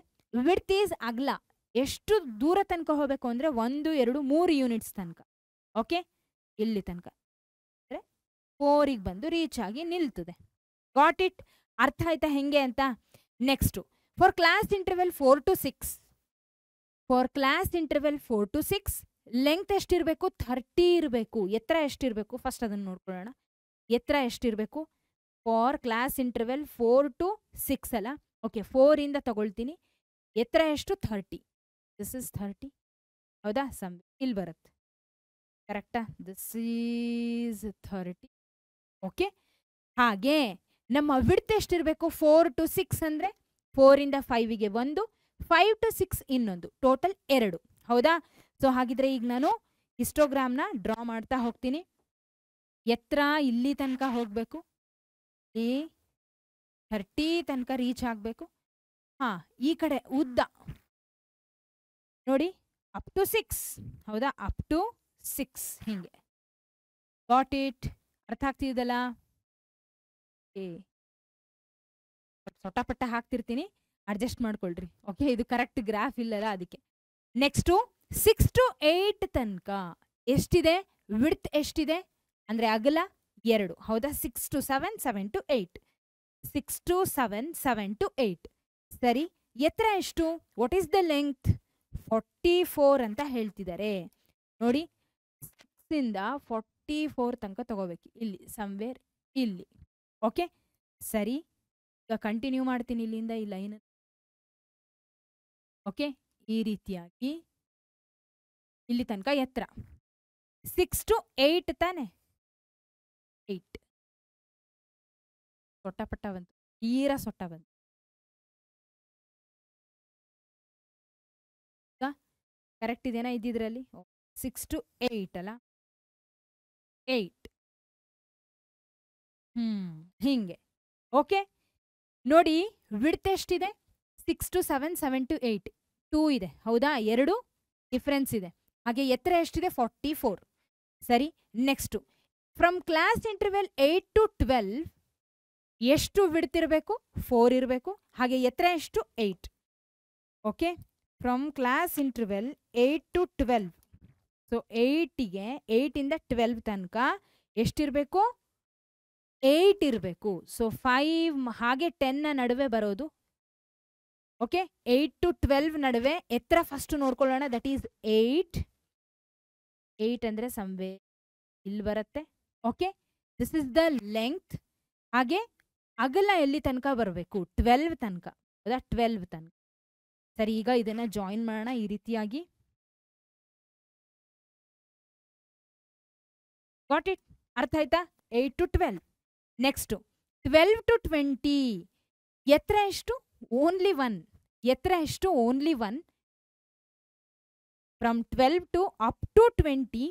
ವಿಡ್ತ್ ಈಸ್ ಅಗ್ಲ ಎಷ್ಟು ದೂರ ತನಕ ಹೋಗಬೇಕು ಅಂದರೆ ಒಂದು ಎರಡು ಮೂರು ಯೂನಿಟ್ಸ್ ತನಕ ಓಕೆ ಇಲ್ಲಿ ತನಕ ಅಂದರೆ ಫೋರಿಗೆ ಬಂದು ರೀಚ್ ಆಗಿ ನಿಲ್ತದೆ ಗಾಟ್ ಇಟ್ ಅರ್ಥ ಆಯ್ತಾ ಹೆಂಗೆ ಅಂತ next for class interval four to six for class interval four to six length ಎಷ್ಟಿರಬೇಕು ಥರ್ಟಿ ಇರಬೇಕು ಎತ್ತರ ಎಷ್ಟಿರಬೇಕು ಫಸ್ಟ್ ಅದನ್ನು ನೋಡ್ಕೊಳ್ಳೋಣ ಎತ್ತರ ಎಷ್ಟಿರಬೇಕು for class interval four to six ಅಲ್ಲ ಓಕೆ ಫೋರಿಂದ ತಗೊಳ್ತೀನಿ ಎತ್ತರ ಎಷ್ಟು ಥರ್ಟಿ ದಿಸ್ ಇಸ್ ಥರ್ಟಿ ಹೌದಾ ಸಮ್ ಇಲ್ಲಿ ಬರುತ್ತೆ ಕರೆಕ್ಟಾ ದಿಸ್ ಈಸ್ ಥರ್ಟಿ ಓಕೆ ಹಾಗೆ ನಮ್ಮ ವಿಡ್ತ್ ಎಷ್ಟಿರಬೇಕು ಫೋರ್ ಟು ಸಿಕ್ಸ್ ಅಂದರೆ ಫೋರಿಂದ ಫೈವಿಗೆ ಒಂದು ಫೈವ್ ಟು ಸಿಕ್ಸ್ ಇನ್ನೊಂದು ಟೋಟಲ್ ಎರಡು ಹೌದಾ ಸೊ ಹಾಗಿದ್ರೆ ಈಗ ನಾನು ಹಿಸ್ಟೋಗ್ರಾಮ್ನ ಡ್ರಾ ಮಾಡ್ತಾ ಹೋಗ್ತೀನಿ ಎತ್ತರ ಇಲ್ಲಿ ತನಕ ಹೋಗಬೇಕು ಈ ಥರ್ಟಿ ತನಕ ರೀಚ್ ಆಗಬೇಕು ಹಾಂ ಈ ಕಡೆ ಉದ್ದ ನೋಡಿ ಅಪ್ ಟು ಸಿಕ್ಸ್ ಹೌದಾ ಅಪ್ ಟು ಸಿಕ್ಸ್ ಹಿಂಗೆ ಗಾಟ್ ಇಟ್ ಅರ್ಥ ಆಗ್ತಿದ್ದಲ್ಲ ಏ ಹಾಕ್ತಿರ್ತೀನಿ ಅಡ್ಜಸ್ಟ್ ಮಾಡ್ಕೊಳ್ರಿ ಓಕೆ ಇದು ಕರೆಕ್ಟ್ ಗ್ರಾಫ್ ಇಲ್ಲಲ್ಲ ಅದಕ್ಕೆ ನೆಕ್ಸ್ಟು ಸಿಕ್ಸ್ ಟು ಏಯ್ಟ್ ತನಕ ಎಷ್ಟಿದೆ ವಿಡ್ತ್ ಎಷ್ಟಿದೆ ಅಂದರೆ ಅಗಲ ಎರಡು ಹೌದಾ six to seven seven to eight six to seven seven to eight ಸರಿ ಎತ್ತರ ಎಷ್ಟು what is the length forty four ಅಂತ ಹೇಳ್ತಿದ್ದಾರೆ ನೋಡಿ ಸಿಕ್ಸಿಂದ ಫೋರ್ಟಿ ಫೋರ್ ತನಕ ತಗೋಬೇಕು ಇಲ್ಲಿ ಸಮ್ವೇರ್ ಇಲ್ಲಿ ಓಕೆ ಸರಿ ಈಗ ಕಂಟಿನ್ಯೂ ಮಾಡ್ತೀನಿ ಇಲ್ಲಿಂದ ಈ ಲೈನ್ ಓಕೆ ಈ ರೀತಿಯಾಗಿ ಇಲ್ಲಿ ತನಕ ಎತ್ತರ ಸಿಕ್ಸ್ ಟು ಏಯ್ಟ್ ತಾನೆ ಏಯ್ಟ್ ಸೊಟ್ಟ ಪಟ್ಟ ಬಂತು ತೀರಾ ಸೊಟ್ಟ ಬಂತು ಕರೆಕ್ಟ್ ಇದೆಯಾ ಇದ್ದಿದ್ರಲ್ಲಿ ಸಿಕ್ಸ್ ಟು ಏಯ್ಟ್ ಅಲ್ಲ ಏಯ್ಟ್ ಹ್ಮ್ ಹಿಂಗೆ ಓಕೆ ನೋಡಿ ವಿಡ್ತ್ ಎಷ್ಟಿದೆ six to seven seven to eight two ಇದೆ ಹೌದಾ ಎರಡು ಡಿಫ್ರೆನ್ಸ್ ಇದೆ ಹಾಗೆ ಎತ್ತರ ಎಷ್ಟಿದೆ ಫಾರ್ಟಿ ಫೋರ್ ಸರಿ next from class interval eight to twelve ಎಷ್ಟು ಬಿಡ್ತಿರಬೇಕು ಫೋರ್ ಇರಬೇಕು ಹಾಗೆ ಎತ್ತರ ಎಷ್ಟು eight okay from class interval eight to twelve so ಏಯ್ಟಿಗೆ ಏಯ್ಟಿಂದ ಟ್ವೆಲ್ವ್ ತನಕ ಎಷ್ಟಿರಬೇಕು ಏಯ್ಟ್ ಇರಬೇಕು ಸೊ ಫೈವ್ ಹಾಗೆ ಟೆನ್ನ ನಡುವೆ ಬರೋದು ಓಕೆ ಏಯ್ಟ್ ಟು ಟ್ವೆಲ್ವ್ ನಡುವೆ ಎತ್ತರ ಫಸ್ಟ್ ನೋಡ್ಕೊಳ್ಳೋಣ ದಟ್ ಈಸ್ ಏಯ್ಟ್ ಏಯ್ಟ್ ಅಂದರೆ ಸಂವೇ ಇಲ್ಲಿ ಬರುತ್ತೆ okay this is the length ಹಾಗೆ ಅಗಲ ಎಲ್ಲಿ ತನಕ ಬರಬೇಕು ಟ್ವೆಲ್ವ್ ತನಕ ಹೌದಾ ಟ್ವೆಲ್ವ್ ತನಕ ಸರಿ ಈಗ ಇದನ್ನು ಜಾಯಿನ್ ಮಾಡೋಣ ಈ ರೀತಿಯಾಗಿ ಗಾಟ್ ಇಟ್ ಅರ್ಥ ಆಯ್ತಾ eight to twelve next twelve to twenty ಎತ್ತರ ಎಷ್ಟು ಓನ್ಲಿ ಒನ್ ಎತ್ತರ ಎಷ್ಟು only one from twelve to up to twenty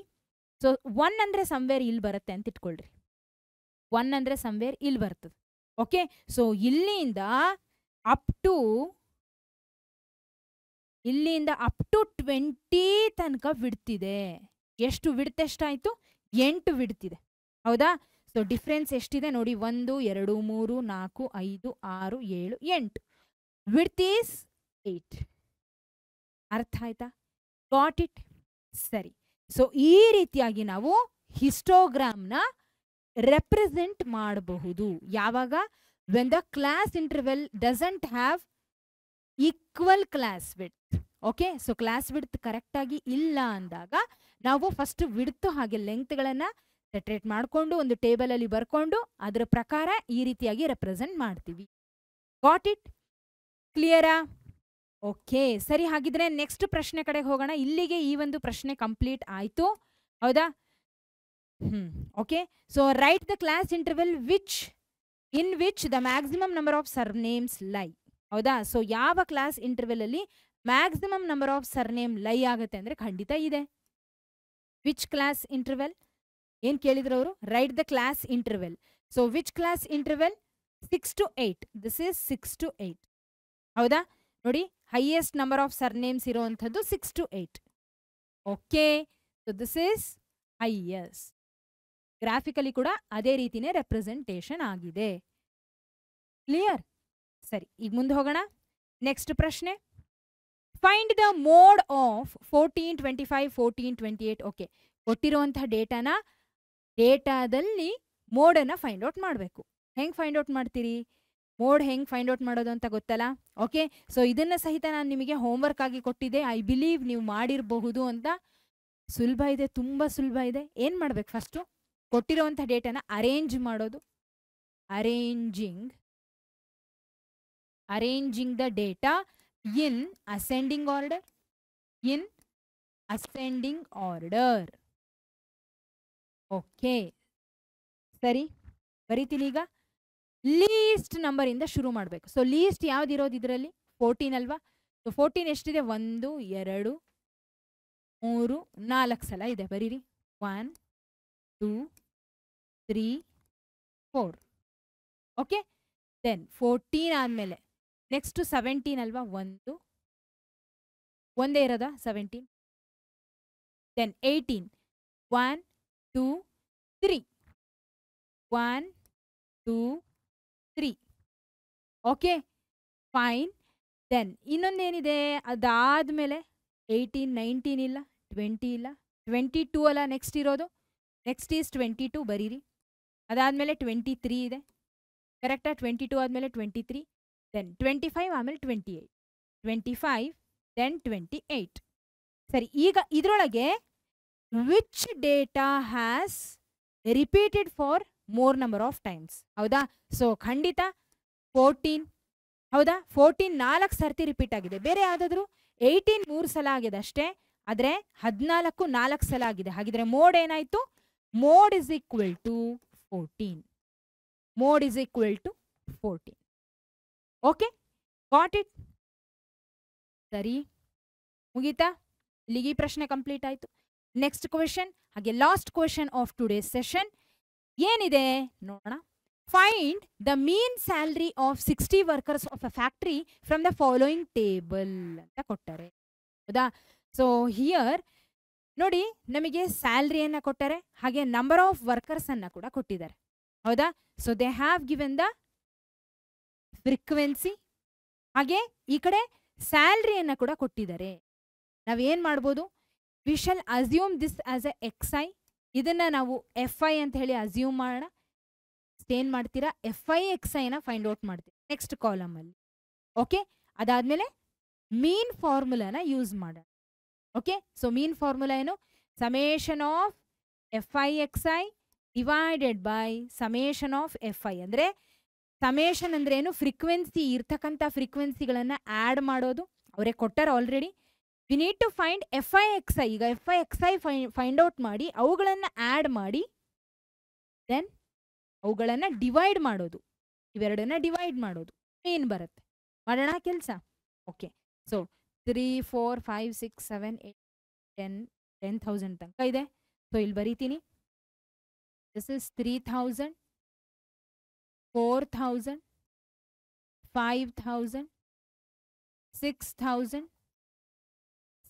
so one ಅಂದರೆ ಸಂವೇರ್ ಇಲ್ಲಿ ಬರುತ್ತೆ ಅಂತ ಇಟ್ಕೊಳ್ರಿ ಒನ್ ಅಂದರೆ ಸಂವೇರ್ ಇಲ್ಲಿ ಬರ್ತದೆ ಓಕೆ ಸೊ ಇಲ್ಲಿಂದ ಅಪ್ ಟು ಇಲ್ಲಿಂದ ಅಪ್ ಟು ಟ್ವೆಂಟಿ ತನಕ ಬಿಡ್ತಿದೆ ಎಷ್ಟು ಬಿಡ್ತೆಷ್ಟಾಯಿತು ಎಂಟು ಬಿಡ್ತಿದೆ ಹೌದಾ ಸೊ ಡಿಫ್ರೆನ್ಸ್ ಎಷ್ಟಿದೆ ನೋಡಿ ಒಂದು ಎರಡು ಮೂರು ನಾಲ್ಕು ಐದು ಆರು ಏಳು ಎಂಟು ವಿಡ್ತ್ ಈಸ್ ಏಟ್ ಅರ್ಥ ಆಯ್ತಾ ಗಾಟ್ ಇಟ್ ಸರಿ ಸೊ ಈ ರೀತಿಯಾಗಿ ನಾವು ಹಿಸ್ಟೋಗ್ರಾಮ್ನ ರೆಪ್ರೆಸೆಂಟ್ ಮಾಡಬಹುದು ಯಾವಾಗ when the class interval doesn't have equal class width okay so class width ಕರೆಕ್ಟಾಗಿ ಇಲ್ಲ ಅಂದಾಗ ನಾವು ಫಸ್ಟ್ ವಿಡ್ತು ಹಾಗೆ ಲೆಂತ್ಗಳನ್ನು ಸೆಟ್ರೇಟ್ ಮಾಡಿಕೊಂಡು ಒಂದು ಟೇಬಲಲ್ಲಿ ಬರ್ಕೊಂಡು ಅದರ ಪ್ರಕಾರ ಈ ರೀತಿಯಾಗಿ ರೆಪ್ರೆಸೆಂಟ್ ಮಾಡ್ತೀವಿ ಗಾಟ್ ಇಟ್ ಕ್ಲಿಯರಾ ಓಕೆ ಸರಿ ಹಾಗಿದ್ರೆ ನೆಕ್ಸ್ಟ್ ಪ್ರಶ್ನೆ ಕಡೆಗೆ ಹೋಗೋಣ ಇಲ್ಲಿಗೆ ಈ ಒಂದು ಪ್ರಶ್ನೆ ಕಂಪ್ಲೀಟ್ ಆಯ್ತು ಹೌದಾ ಹ್ಮ್ okay so write the class interval which in which the maximum number of names lie ಹೌದಾ ಸೊ ಯಾವ ಕ್ಲಾಸ್ ಇಂಟರ್ವೆಲ್ ಅಲ್ಲಿ maximum number of surname lie ಆಗುತ್ತೆ ಅಂದರೆ ಖಂಡಿತ ಇದೆ ವಿಚ್ ಕ್ಲಾಸ್ ಇಂಟರ್ವೆಲ್ ಏನು ಕೇಳಿದ್ರು ಅವರು write the class interval so which class interval six to eight this is six to eight ಹೌದಾ ನೋಡಿ ಹೈಯೆಸ್ಟ್ ನಂಬರ್ ಆಫ್ ಸರ್ನೇಮ್ಸ್ ಇರುವಂಥದ್ದು six to eight okay so this is highest graphically ಕೂಡ ಅದೇ ರೀತಿನೇ representation ಆಗಿದೆ ಕ್ಲಿಯರ್ ಸರಿ ಈಗ ಮುಂದೆ ಹೋಗೋಣ ನೆಕ್ಸ್ಟ್ ಪ್ರಶ್ನೆ find the mode of fourteen twenty five fourteen twenty eight okay ಕೊಟ್ಟಿರುವಂತಹ ಡೇಟಾನ ಡೇಟಾದಲ್ಲಿ ಮೋಡನ್ನ ಫೈಂಡ್ ಔಟ್ ಮಾಡಬೇಕು ಹೆಂಗೆ ಫೈಂಡ್ ಔಟ್ ಮಾಡ್ತೀರಿ ಮೋಡ್ ಹೆಂಗೆ ಫೈಂಡ್ ಔಟ್ ಮಾಡೋದು ಅಂತ ಗೊತ್ತಲ್ಲ ಓಕೆ ಸೊ ಇದನ್ನು ಸಹಿತ ನಾನು ನಿಮಗೆ ಹೋಮ್ವರ್ಕ್ ಆಗಿ ಕೊಟ್ಟಿದ್ದೆ ಐ ಬಿಲೀವ್ ನೀವು ಮಾಡಿರಬಹುದು ಅಂತ ಸುಲಭ ಇದೆ ತುಂಬ ಸುಲಭ ಇದೆ ಏನು ಮಾಡ್ಬೇಕು ಫಸ್ಟು ಕೊಟ್ಟಿರುವಂಥ ಡೇಟಾನ ಅರೇಂಜ್ ಮಾಡೋದು arranging arranging the data in ascending order in ascending order okay ಸರಿ ಬರೀತೀನಿ ಈಗ ಲೀಸ್ಟ್ ನಂಬರಿಂದ ಶುರು ಮಾಡಬೇಕು ಸೊ ಲೀಸ್ಟ್ ಇರೋದು ಇದರಲ್ಲಿ ಫೋರ್ಟೀನ್ ಅಲ್ವಾ ಸೊ ಫೋರ್ಟೀನ್ ಎಷ್ಟಿದೆ ಒಂದು ಎರಡು ಮೂರು ನಾಲ್ಕು ಸಲ ಇದೆ ಬರೀರಿ one two three four okay then fourteen ಆದಮೇಲೆ ನೆಕ್ಸ್ಟು ಸೆವೆಂಟೀನ್ ಅಲ್ವಾ ಒಂದು ಒಂದೇ ಇರೋದಾ seventeen then eighteen one two three one two three okay fine then ಇನ್ನೊಂದೇನಿದೆ ಅದಾದಮೇಲೆ ಏಯ್ಟೀನ್ ನೈನ್ಟೀನ್ ಇಲ್ಲ ಟ್ವೆಂಟಿ ಇಲ್ಲ ಟ್ವೆಂಟಿ ಟೂ ಅಲ್ಲ ನೆಕ್ಸ್ಟ್ ಇರೋದು ನೆಕ್ಸ್ಟ್ ಈಸ್ ಟ್ವೆಂಟಿ ಟೂ ಬರೀರಿ ಅದಾದಮೇಲೆ ಟ್ವೆಂಟಿ ತ್ರೀ ಇದೆ ಕರೆಕ್ಟಾಗಿ ಟ್ವೆಂಟಿ ಟೂ ಆದಮೇಲೆ twenty three then twenty five ಆಮೇಲೆ twenty eight twenty five then twenty eight ಸರಿ ಈಗ ಇದರೊಳಗೆ which data has repeated for more number of times ಹೌದಾ ಸೊ ಖಂಡಿತ ಫೋರ್ಟೀನ್ ಹೌದಾ ಫೋರ್ಟೀನ್ ನಾಲ್ಕು ಸರ್ತಿ ರಿಪೀಟ್ ಆಗಿದೆ ಬೇರೆ ಯಾವುದಾದ್ರು ಏಯ್ಟೀನ್ ಮೂರು ಸಲ ಆಗಿದೆ ಅಷ್ಟೇ ಆದರೆ ಹದಿನಾಲ್ಕು ನಾಲ್ಕು ಸಲ ಆಗಿದೆ ಹಾಗಿದ್ರೆ ಮೋಡ್ ಏನಾಯಿತು mode is equal to fourteen mode is equal to fourteen okay got it ಸರಿ ಮುಗೀತಾ ಇಲ್ಲಿಗೆ ಈ ಪ್ರಶ್ನೆ ಕಂಪ್ಲೀಟ್ ಆಯಿತು ನೆಕ್ಸ್ಟ್ ಕ್ವೆಶನ್ ಹಾಗೆ last question of today session ಏನಿದೆ ನೋಡೋಣ find the mean salary of sixty workers of a factory from the following table ಅಂತ ಕೊಟ್ಟರೆ ಹೌದಾ ಸೊ ಹಿಯರ್ ನೋಡಿ ನಮಗೆ ಸ್ಯಾಲ್ರಿಯನ್ನು ಕೊಟ್ಟರೆ ಹಾಗೆ ನಂಬರ್ ಆಫ್ ವರ್ಕರ್ಸನ್ನು ಕೂಡ ಕೊಟ್ಟಿದ್ದಾರೆ ಹೌದಾ so they have given the frequency ಹಾಗೆ ಈ ಕಡೆ ಸ್ಯಾಲ್ರಿಯನ್ನು ಕೂಡ ಕೊಟ್ಟಿದ್ದಾರೆ ನಾವೇನು ಮಾಡ್ಬೋದು we shall assume this as a x i ಇದನ್ನು ನಾವು ಎಫ್ ಐ ಅಂತ ಹೇಳಿ ಅಸ್ಯೂಮ್ ಮಾಡೋಣ ಸ್ಟೇನ್ ಮಾಡ್ತೀರಾ ಎಫ್ ಐ ಎಕ್ಸ್ ಐನ ಫೈಂಡ್ ಔಟ್ ಮಾಡ್ತೀರಾ ನೆಕ್ಸ್ಟ್ ಕಾಲಮಲ್ಲಿ ಓಕೆ ಅದಾದಮೇಲೆ ಮೀನ್ ಫಾರ್ಮುಲಾನ ಯೂಸ್ ಮಾಡೋಣ ಓಕೆ ಸೊ ಮೀನ್ ಫಾರ್ಮುಲಾ ಏನು summation of f i x i divided by summation of f i ಅಂದರೆ ಸಮೇಷನ್ ಅಂದ್ರೆ ಏನು ಫ್ರೀಕ್ವೆನ್ಸಿ ಇರ್ತಕ್ಕಂಥ ಫ್ರೀಕ್ವೆನ್ಸಿಗಳನ್ನು ಆ್ಯಡ್ ಮಾಡೋದು ಅವರೇ ಕೊಟ್ಟಾರ already we need to find f i x i ಈಗ ಎಫ್ ಐ ಎಕ್ಸ್ ಐ ಫೈ ಫೈಂಡ್ ಔಟ್ ಮಾಡಿ ಅವುಗಳನ್ನು ಆ್ಯಡ್ ಮಾಡಿ ದೆನ್ ಅವುಗಳನ್ನು ಡಿವೈಡ್ ಮಾಡೋದು ಇವೆರಡನ್ನ ಡಿವೈಡ್ ಮಾಡೋದು ಏನು ಬರುತ್ತೆ ಮಾಡೋಣ ಕೆಲಸ okay so three four five six seven eight ten ten thousand ತನಕ ಇದೆ ಸೊ ಇಲ್ಲಿ ಬರೀತೀನಿ this is three thousand four thousand five thousand six thousand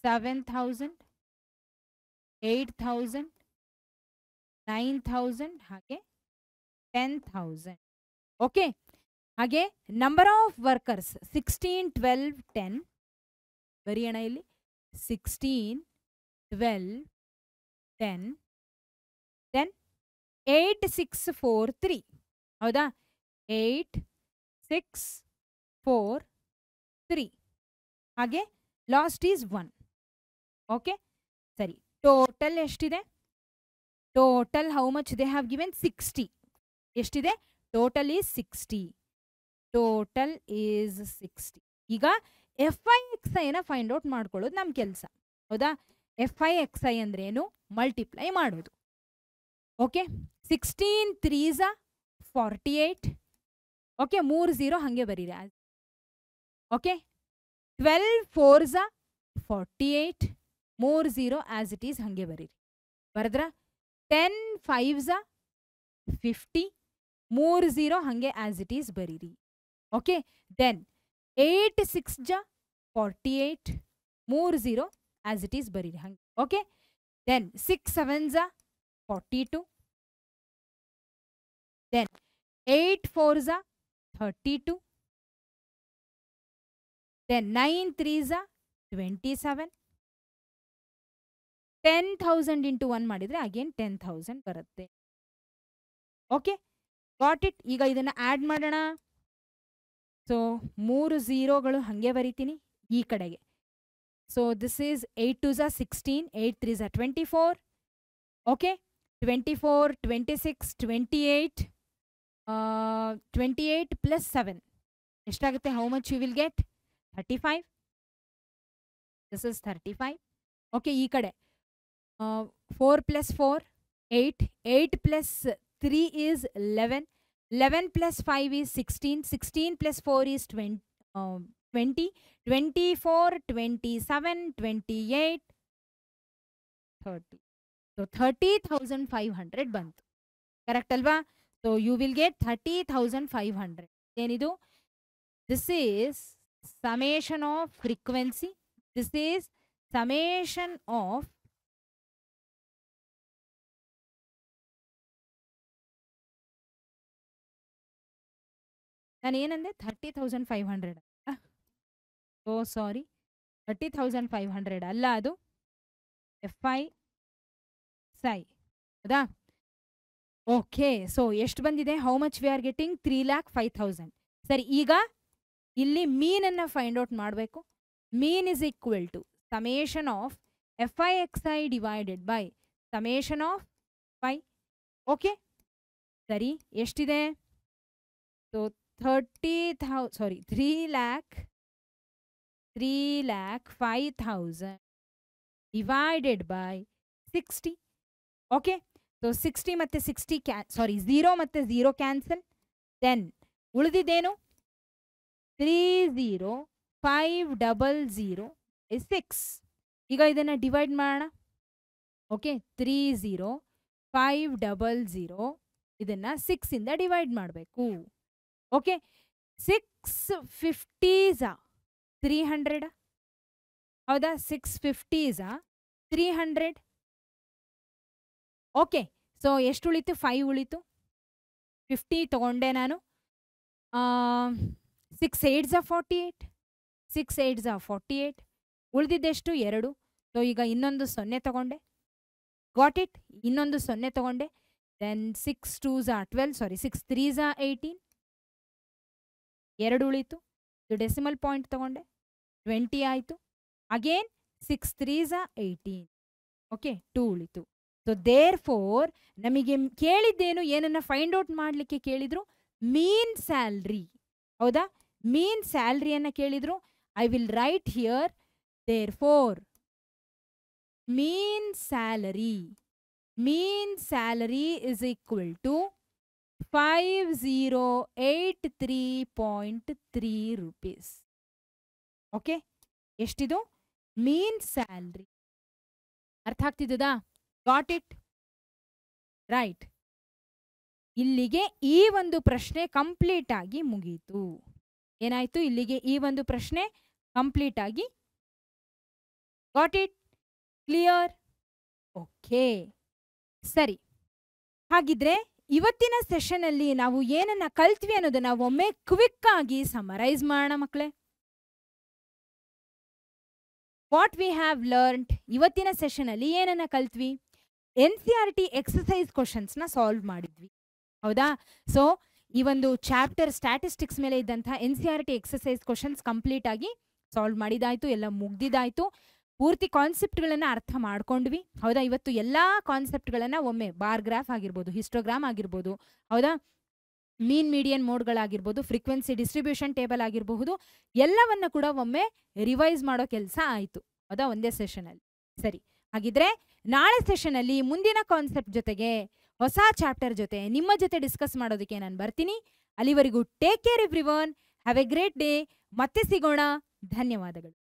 seven thousand eight thousand nine thousand आगे टेन थाउजेंड ओके आगे number of workers sixteen twelve ten बरियण sixteen twelve ten ten eight six four three हाददा eight six four three ಹಾಗೆ last is one okay ಸರಿ total ಎಷ್ಟಿದೆ total how much they have given sixty ಎಷ್ಟಿದೆ total is sixty total is sixty ಈಗ f i x ಐನ find out ಮಾಡ್ಕೊಳ್ಳೋದು ನಮ್ಮ ಕೆಲಸ ಹೌದಾ ಎಫ್ ಐ ಎಕ್ಸ್ ಐ ಅಂದ್ರೆ ಏನು ಮಲ್ಟಿಪ್ಲೈ ಮಾಡೋದು okay sixteen threes forty eight okay zero हे बरी ओके फोर्जा forty eight more zero as it is हे बरी बरद्रा टेन फैवजा फिफ्टी मोर जीरो हे आज इट इस बरी ओके देट सिक्स ज forty eight more zero as it is बरी हे ओके देक्स सेवन ज फोर्टी टू देट फोर्जा 32. Then 9 twenty seven 27. 10,000 into 1 ಮಾಡಿದ್ರೆ ಅಗೇನ್ ಟೆನ್ ಥೌಸಂಡ್ ಬರುತ್ತೆ ಓಕೆ ಗಾಟ್ ಇಟ್ ಈಗ ಇದನ್ನು ಆ್ಯಡ್ ಮಾಡೋಣ ಸೊ ಮೂರು ಝೀರೋಗಳು ಹಾಗೆ ಬರೀತೀನಿ ಈ ಕಡೆಗೆ so this is eight two ಝಾ ಸಿಕ್ಸ್ಟೀನ್ ಏಯ್ಟ್ ತ್ರೀ ಝಾ twenty four okay twenty four twenty six twenty eight twenty eight plus seven how much you will get thirty five this is thirty five okay कड़े four plus four eight eight plus three is eleven eleven plus five is sixteen sixteen plus four is twenty twenty four twenty seven twenty eight thirty तो thirty thousand five hundred बंत correct अल्वा So you will get 30,500. Then idu, this is summation of frequency. This is summation of ನಾನು ಏನಂದೆ 30,500. Thousand five hundred oh sorry thirty thousand five hundred ಅಲ್ಲ okay so ಎಷ್ಟು ಬಂದಿದೆ how much we are getting three lakh five thousand ಸರಿ ಈಗ ಇಲ್ಲಿ ಮೀನನ್ನು find out ಮಾಡಬೇಕು mean is equal to summation of f i x i divided by summation of ಫೈ okay ಸರಿ ಎಷ್ಟಿದೆ ಸೊ ಥರ್ಟಿ ಥೌ sorry three lakh three lakh five thousand divided by sixty okay so sixty ಮತ್ತು ಸಿಕ್ಸ್ಟಿ ಕ್ಯಾ sorry zero ಮತ್ತು zero cancel then ಉಳಿದಿದ್ದೇನು three zero five double zero six ಈಗ ಇದನ್ನು ಡಿವೈಡ್ ಮಾಡೋಣ okay three zero five double zero ಇದನ್ನು ಸಿಕ್ಸಿಂದ ಡಿವೈಡ್ ಮಾಡಬೇಕು ಓಕೆ ಸಿಕ್ಸ್ ಫಿಫ್ಟೀಸಾ ತ್ರೀ ಹಂಡ್ರೆಡಾ ಹೌದಾ ಸಿಕ್ಸ್ ಫಿಫ್ಟೀಸಾ ತ್ರೀ ಹಂಡ್ರೆಡ್ ಓಕೆ ಸೊ ಎಷ್ಟು ಉಳಿತು ಫೈವ್ ಉಳಿತು ಫಿಫ್ಟಿ ತೊಗೊಂಡೆ ನಾನು ಸಿಕ್ಸ್ ಏಟ್ ಆ ಫಾರ್ಟಿ ಏಯ್ಟ್ ಸಿಕ್ಸ್ ಏಟ್ ಆ ಫಾರ್ಟಿ ಏಯ್ಟ್ ಉಳಿದಿದ್ದೆಷ್ಟು ಎರಡು ಸೊ ಈಗ ಇನ್ನೊಂದು ಸೊನ್ನೆ ತೊಗೊಂಡೆ ಗಾಟ್ ಇಟ್ ಇನ್ನೊಂದು ಸೊನ್ನೆ ತೊಗೊಂಡೆ ದೆನ್ ಸಿಕ್ಸ್ ಟೂಸ್ ಆ ಟ್ವೆಲ್ ಸಾರಿ ಸಿಕ್ಸ್ ತ್ರೀಸ್ ಆ ಏಯ್ಟೀನ್ ಎರಡು ಉಳಿತು ಇದು ಡೆಸಿಮಲ್ ಪಾಯಿಂಟ್ ತೊಗೊಂಡೆ ಟ್ವೆಂಟಿ ಆಯಿತು ಅಗೇನ್ ಸಿಕ್ಸ್ ತ್ರೀಸ್ ಆ ಏಯ್ಟೀನ್ ಓಕೆ ಟೂ ಉಳಿತು ಸೊ ದೇರ್ ಫೋರ್ ನಮಗೆ ಕೇಳಿದ್ದೇನು ಏನನ್ನ ಫೈಂಡ್ ಔಟ್ ಮಾಡಲಿಕ್ಕೆ ಕೇಳಿದ್ರು ಮೀನ್ ಸ್ಯಾಲ್ರಿ ಹೌದಾ ಮೀನ್ ಸ್ಯಾಲ್ರಿಯನ್ನು ಕೇಳಿದ್ರು I will write here therefore mean salary mean salary is equal to five zero eight three point three rupees okay ಎಷ್ಟಿದು ಮೀನ್ ಸ್ಯಾಲ್ರಿ ಅರ್ಥ ಆಗ್ತಿದ್ದದಾ ಗಾಟ್ ಇಟ್ ರೈಟ್ ಇಲ್ಲಿಗೆ ಈ ಒಂದು ಪ್ರಶ್ನೆ ಕಂಪ್ಲೀಟ್ ಆಗಿ ಮುಗೀತು ಏನಾಯ್ತು ಇಲ್ಲಿಗೆ ಈ ಒಂದು ಪ್ರಶ್ನೆ ಕಂಪ್ಲೀಟ್ ಆಗಿ ಗಾಟ್ ಇಟ್ ಕ್ಲಿಯರ್ ಓಕೆ ಸರಿ ಹಾಗಿದ್ರೆ ಇವತ್ತಿನ ಸೆಷನಲ್ಲಿ ನಾವು ಏನನ್ನ ಕಲ್ತ್ವಿ ಅನ್ನೋದನ್ನ ಒಮ್ಮೆ ಕ್ವಿಕ್ ಆಗಿ ಸಮರೈಸ್ ಮಾಡೋಣ ಮಕ್ಕಳೇ ವಾಟ್ ವಿ ಹ್ಯಾವ್ ಲರ್ನ್ಡ್ ಇವತ್ತಿನ ಸೆಷನಲ್ಲಿ ಏನನ್ನ ಕಲ್ತ್ವಿ N C R T exercise ಕ್ವಶನ್ಸ್ನ ಸಾಲ್ವ್ ಮಾಡಿದ್ವಿ ಹೌದಾ ಸೊ ಈ ಒಂದು ಚಾಪ್ಟರ್ ಸ್ಟ್ಯಾಟಿಸ್ಟಿಕ್ಸ್ ಮೇಲೆ ಇದ್ದಂಥ N C R T exercise questions complete ಆಗಿ ಸಾಲ್ವ್ ಮಾಡಿದಾಯಿತು ಎಲ್ಲ ಮುಗ್ದಿದಾಯಿತು ಪೂರ್ತಿ ಕಾನ್ಸೆಪ್ಟ್ಗಳನ್ನು ಅರ್ಥ ಮಾಡ್ಕೊಂಡ್ವಿ ಹೌದಾ ಇವತ್ತು ಎಲ್ಲ ಕಾನ್ಸೆಪ್ಟ್ಗಳನ್ನು ಒಮ್ಮೆ ಬಾರ್ ಗ್ರಾಫ್ ಆಗಿರ್ಬೋದು ಹಿಸ್ಟೋಗ್ರಾಮ್ ಆಗಿರ್ಬೋದು ಹೌದಾ ಮೀನ್ ಮೀಡಿಯನ್ ಮೋಡ್ಗಳಾಗಿರ್ಬೋದು ಫ್ರೀಕ್ವೆನ್ಸಿ ಡಿಸ್ಟ್ರಿಬ್ಯೂಷನ್ ಟೇಬಲ್ ಆಗಿರಬಹುದು ಎಲ್ಲವನ್ನು ಕೂಡ ಒಮ್ಮೆ ರಿವೈಸ್ ಮಾಡೋ ಕೆಲಸ ಆಯಿತು ಹೌದಾ ಒಂದೇ ಸೆಷನಲ್ಲಿ ಸರಿ ಹಾಗಿದ್ರೆ ನಾಳೆ ಸೆಷನ್ ಅಲ್ಲಿ ಮುಂದಿನ ಕಾನ್ಸೆಪ್ಟ್ ಜೊತೆಗೆ ಹೊಸ ಚಾಪ್ಟರ್ ಜೊತೆ ನಿಮ್ಮ ಜೊತೆ ಡಿಸ್ಕಸ್ ಮಾಡೋದಕ್ಕೆ ನಾನು ಬರ್ತೀನಿ ಅಲ್ಲಿವರೆಗೂ take care everyone have a great day ಮತ್ತೆ ಸಿಗೋಣ ಧನ್ಯವಾದಗಳು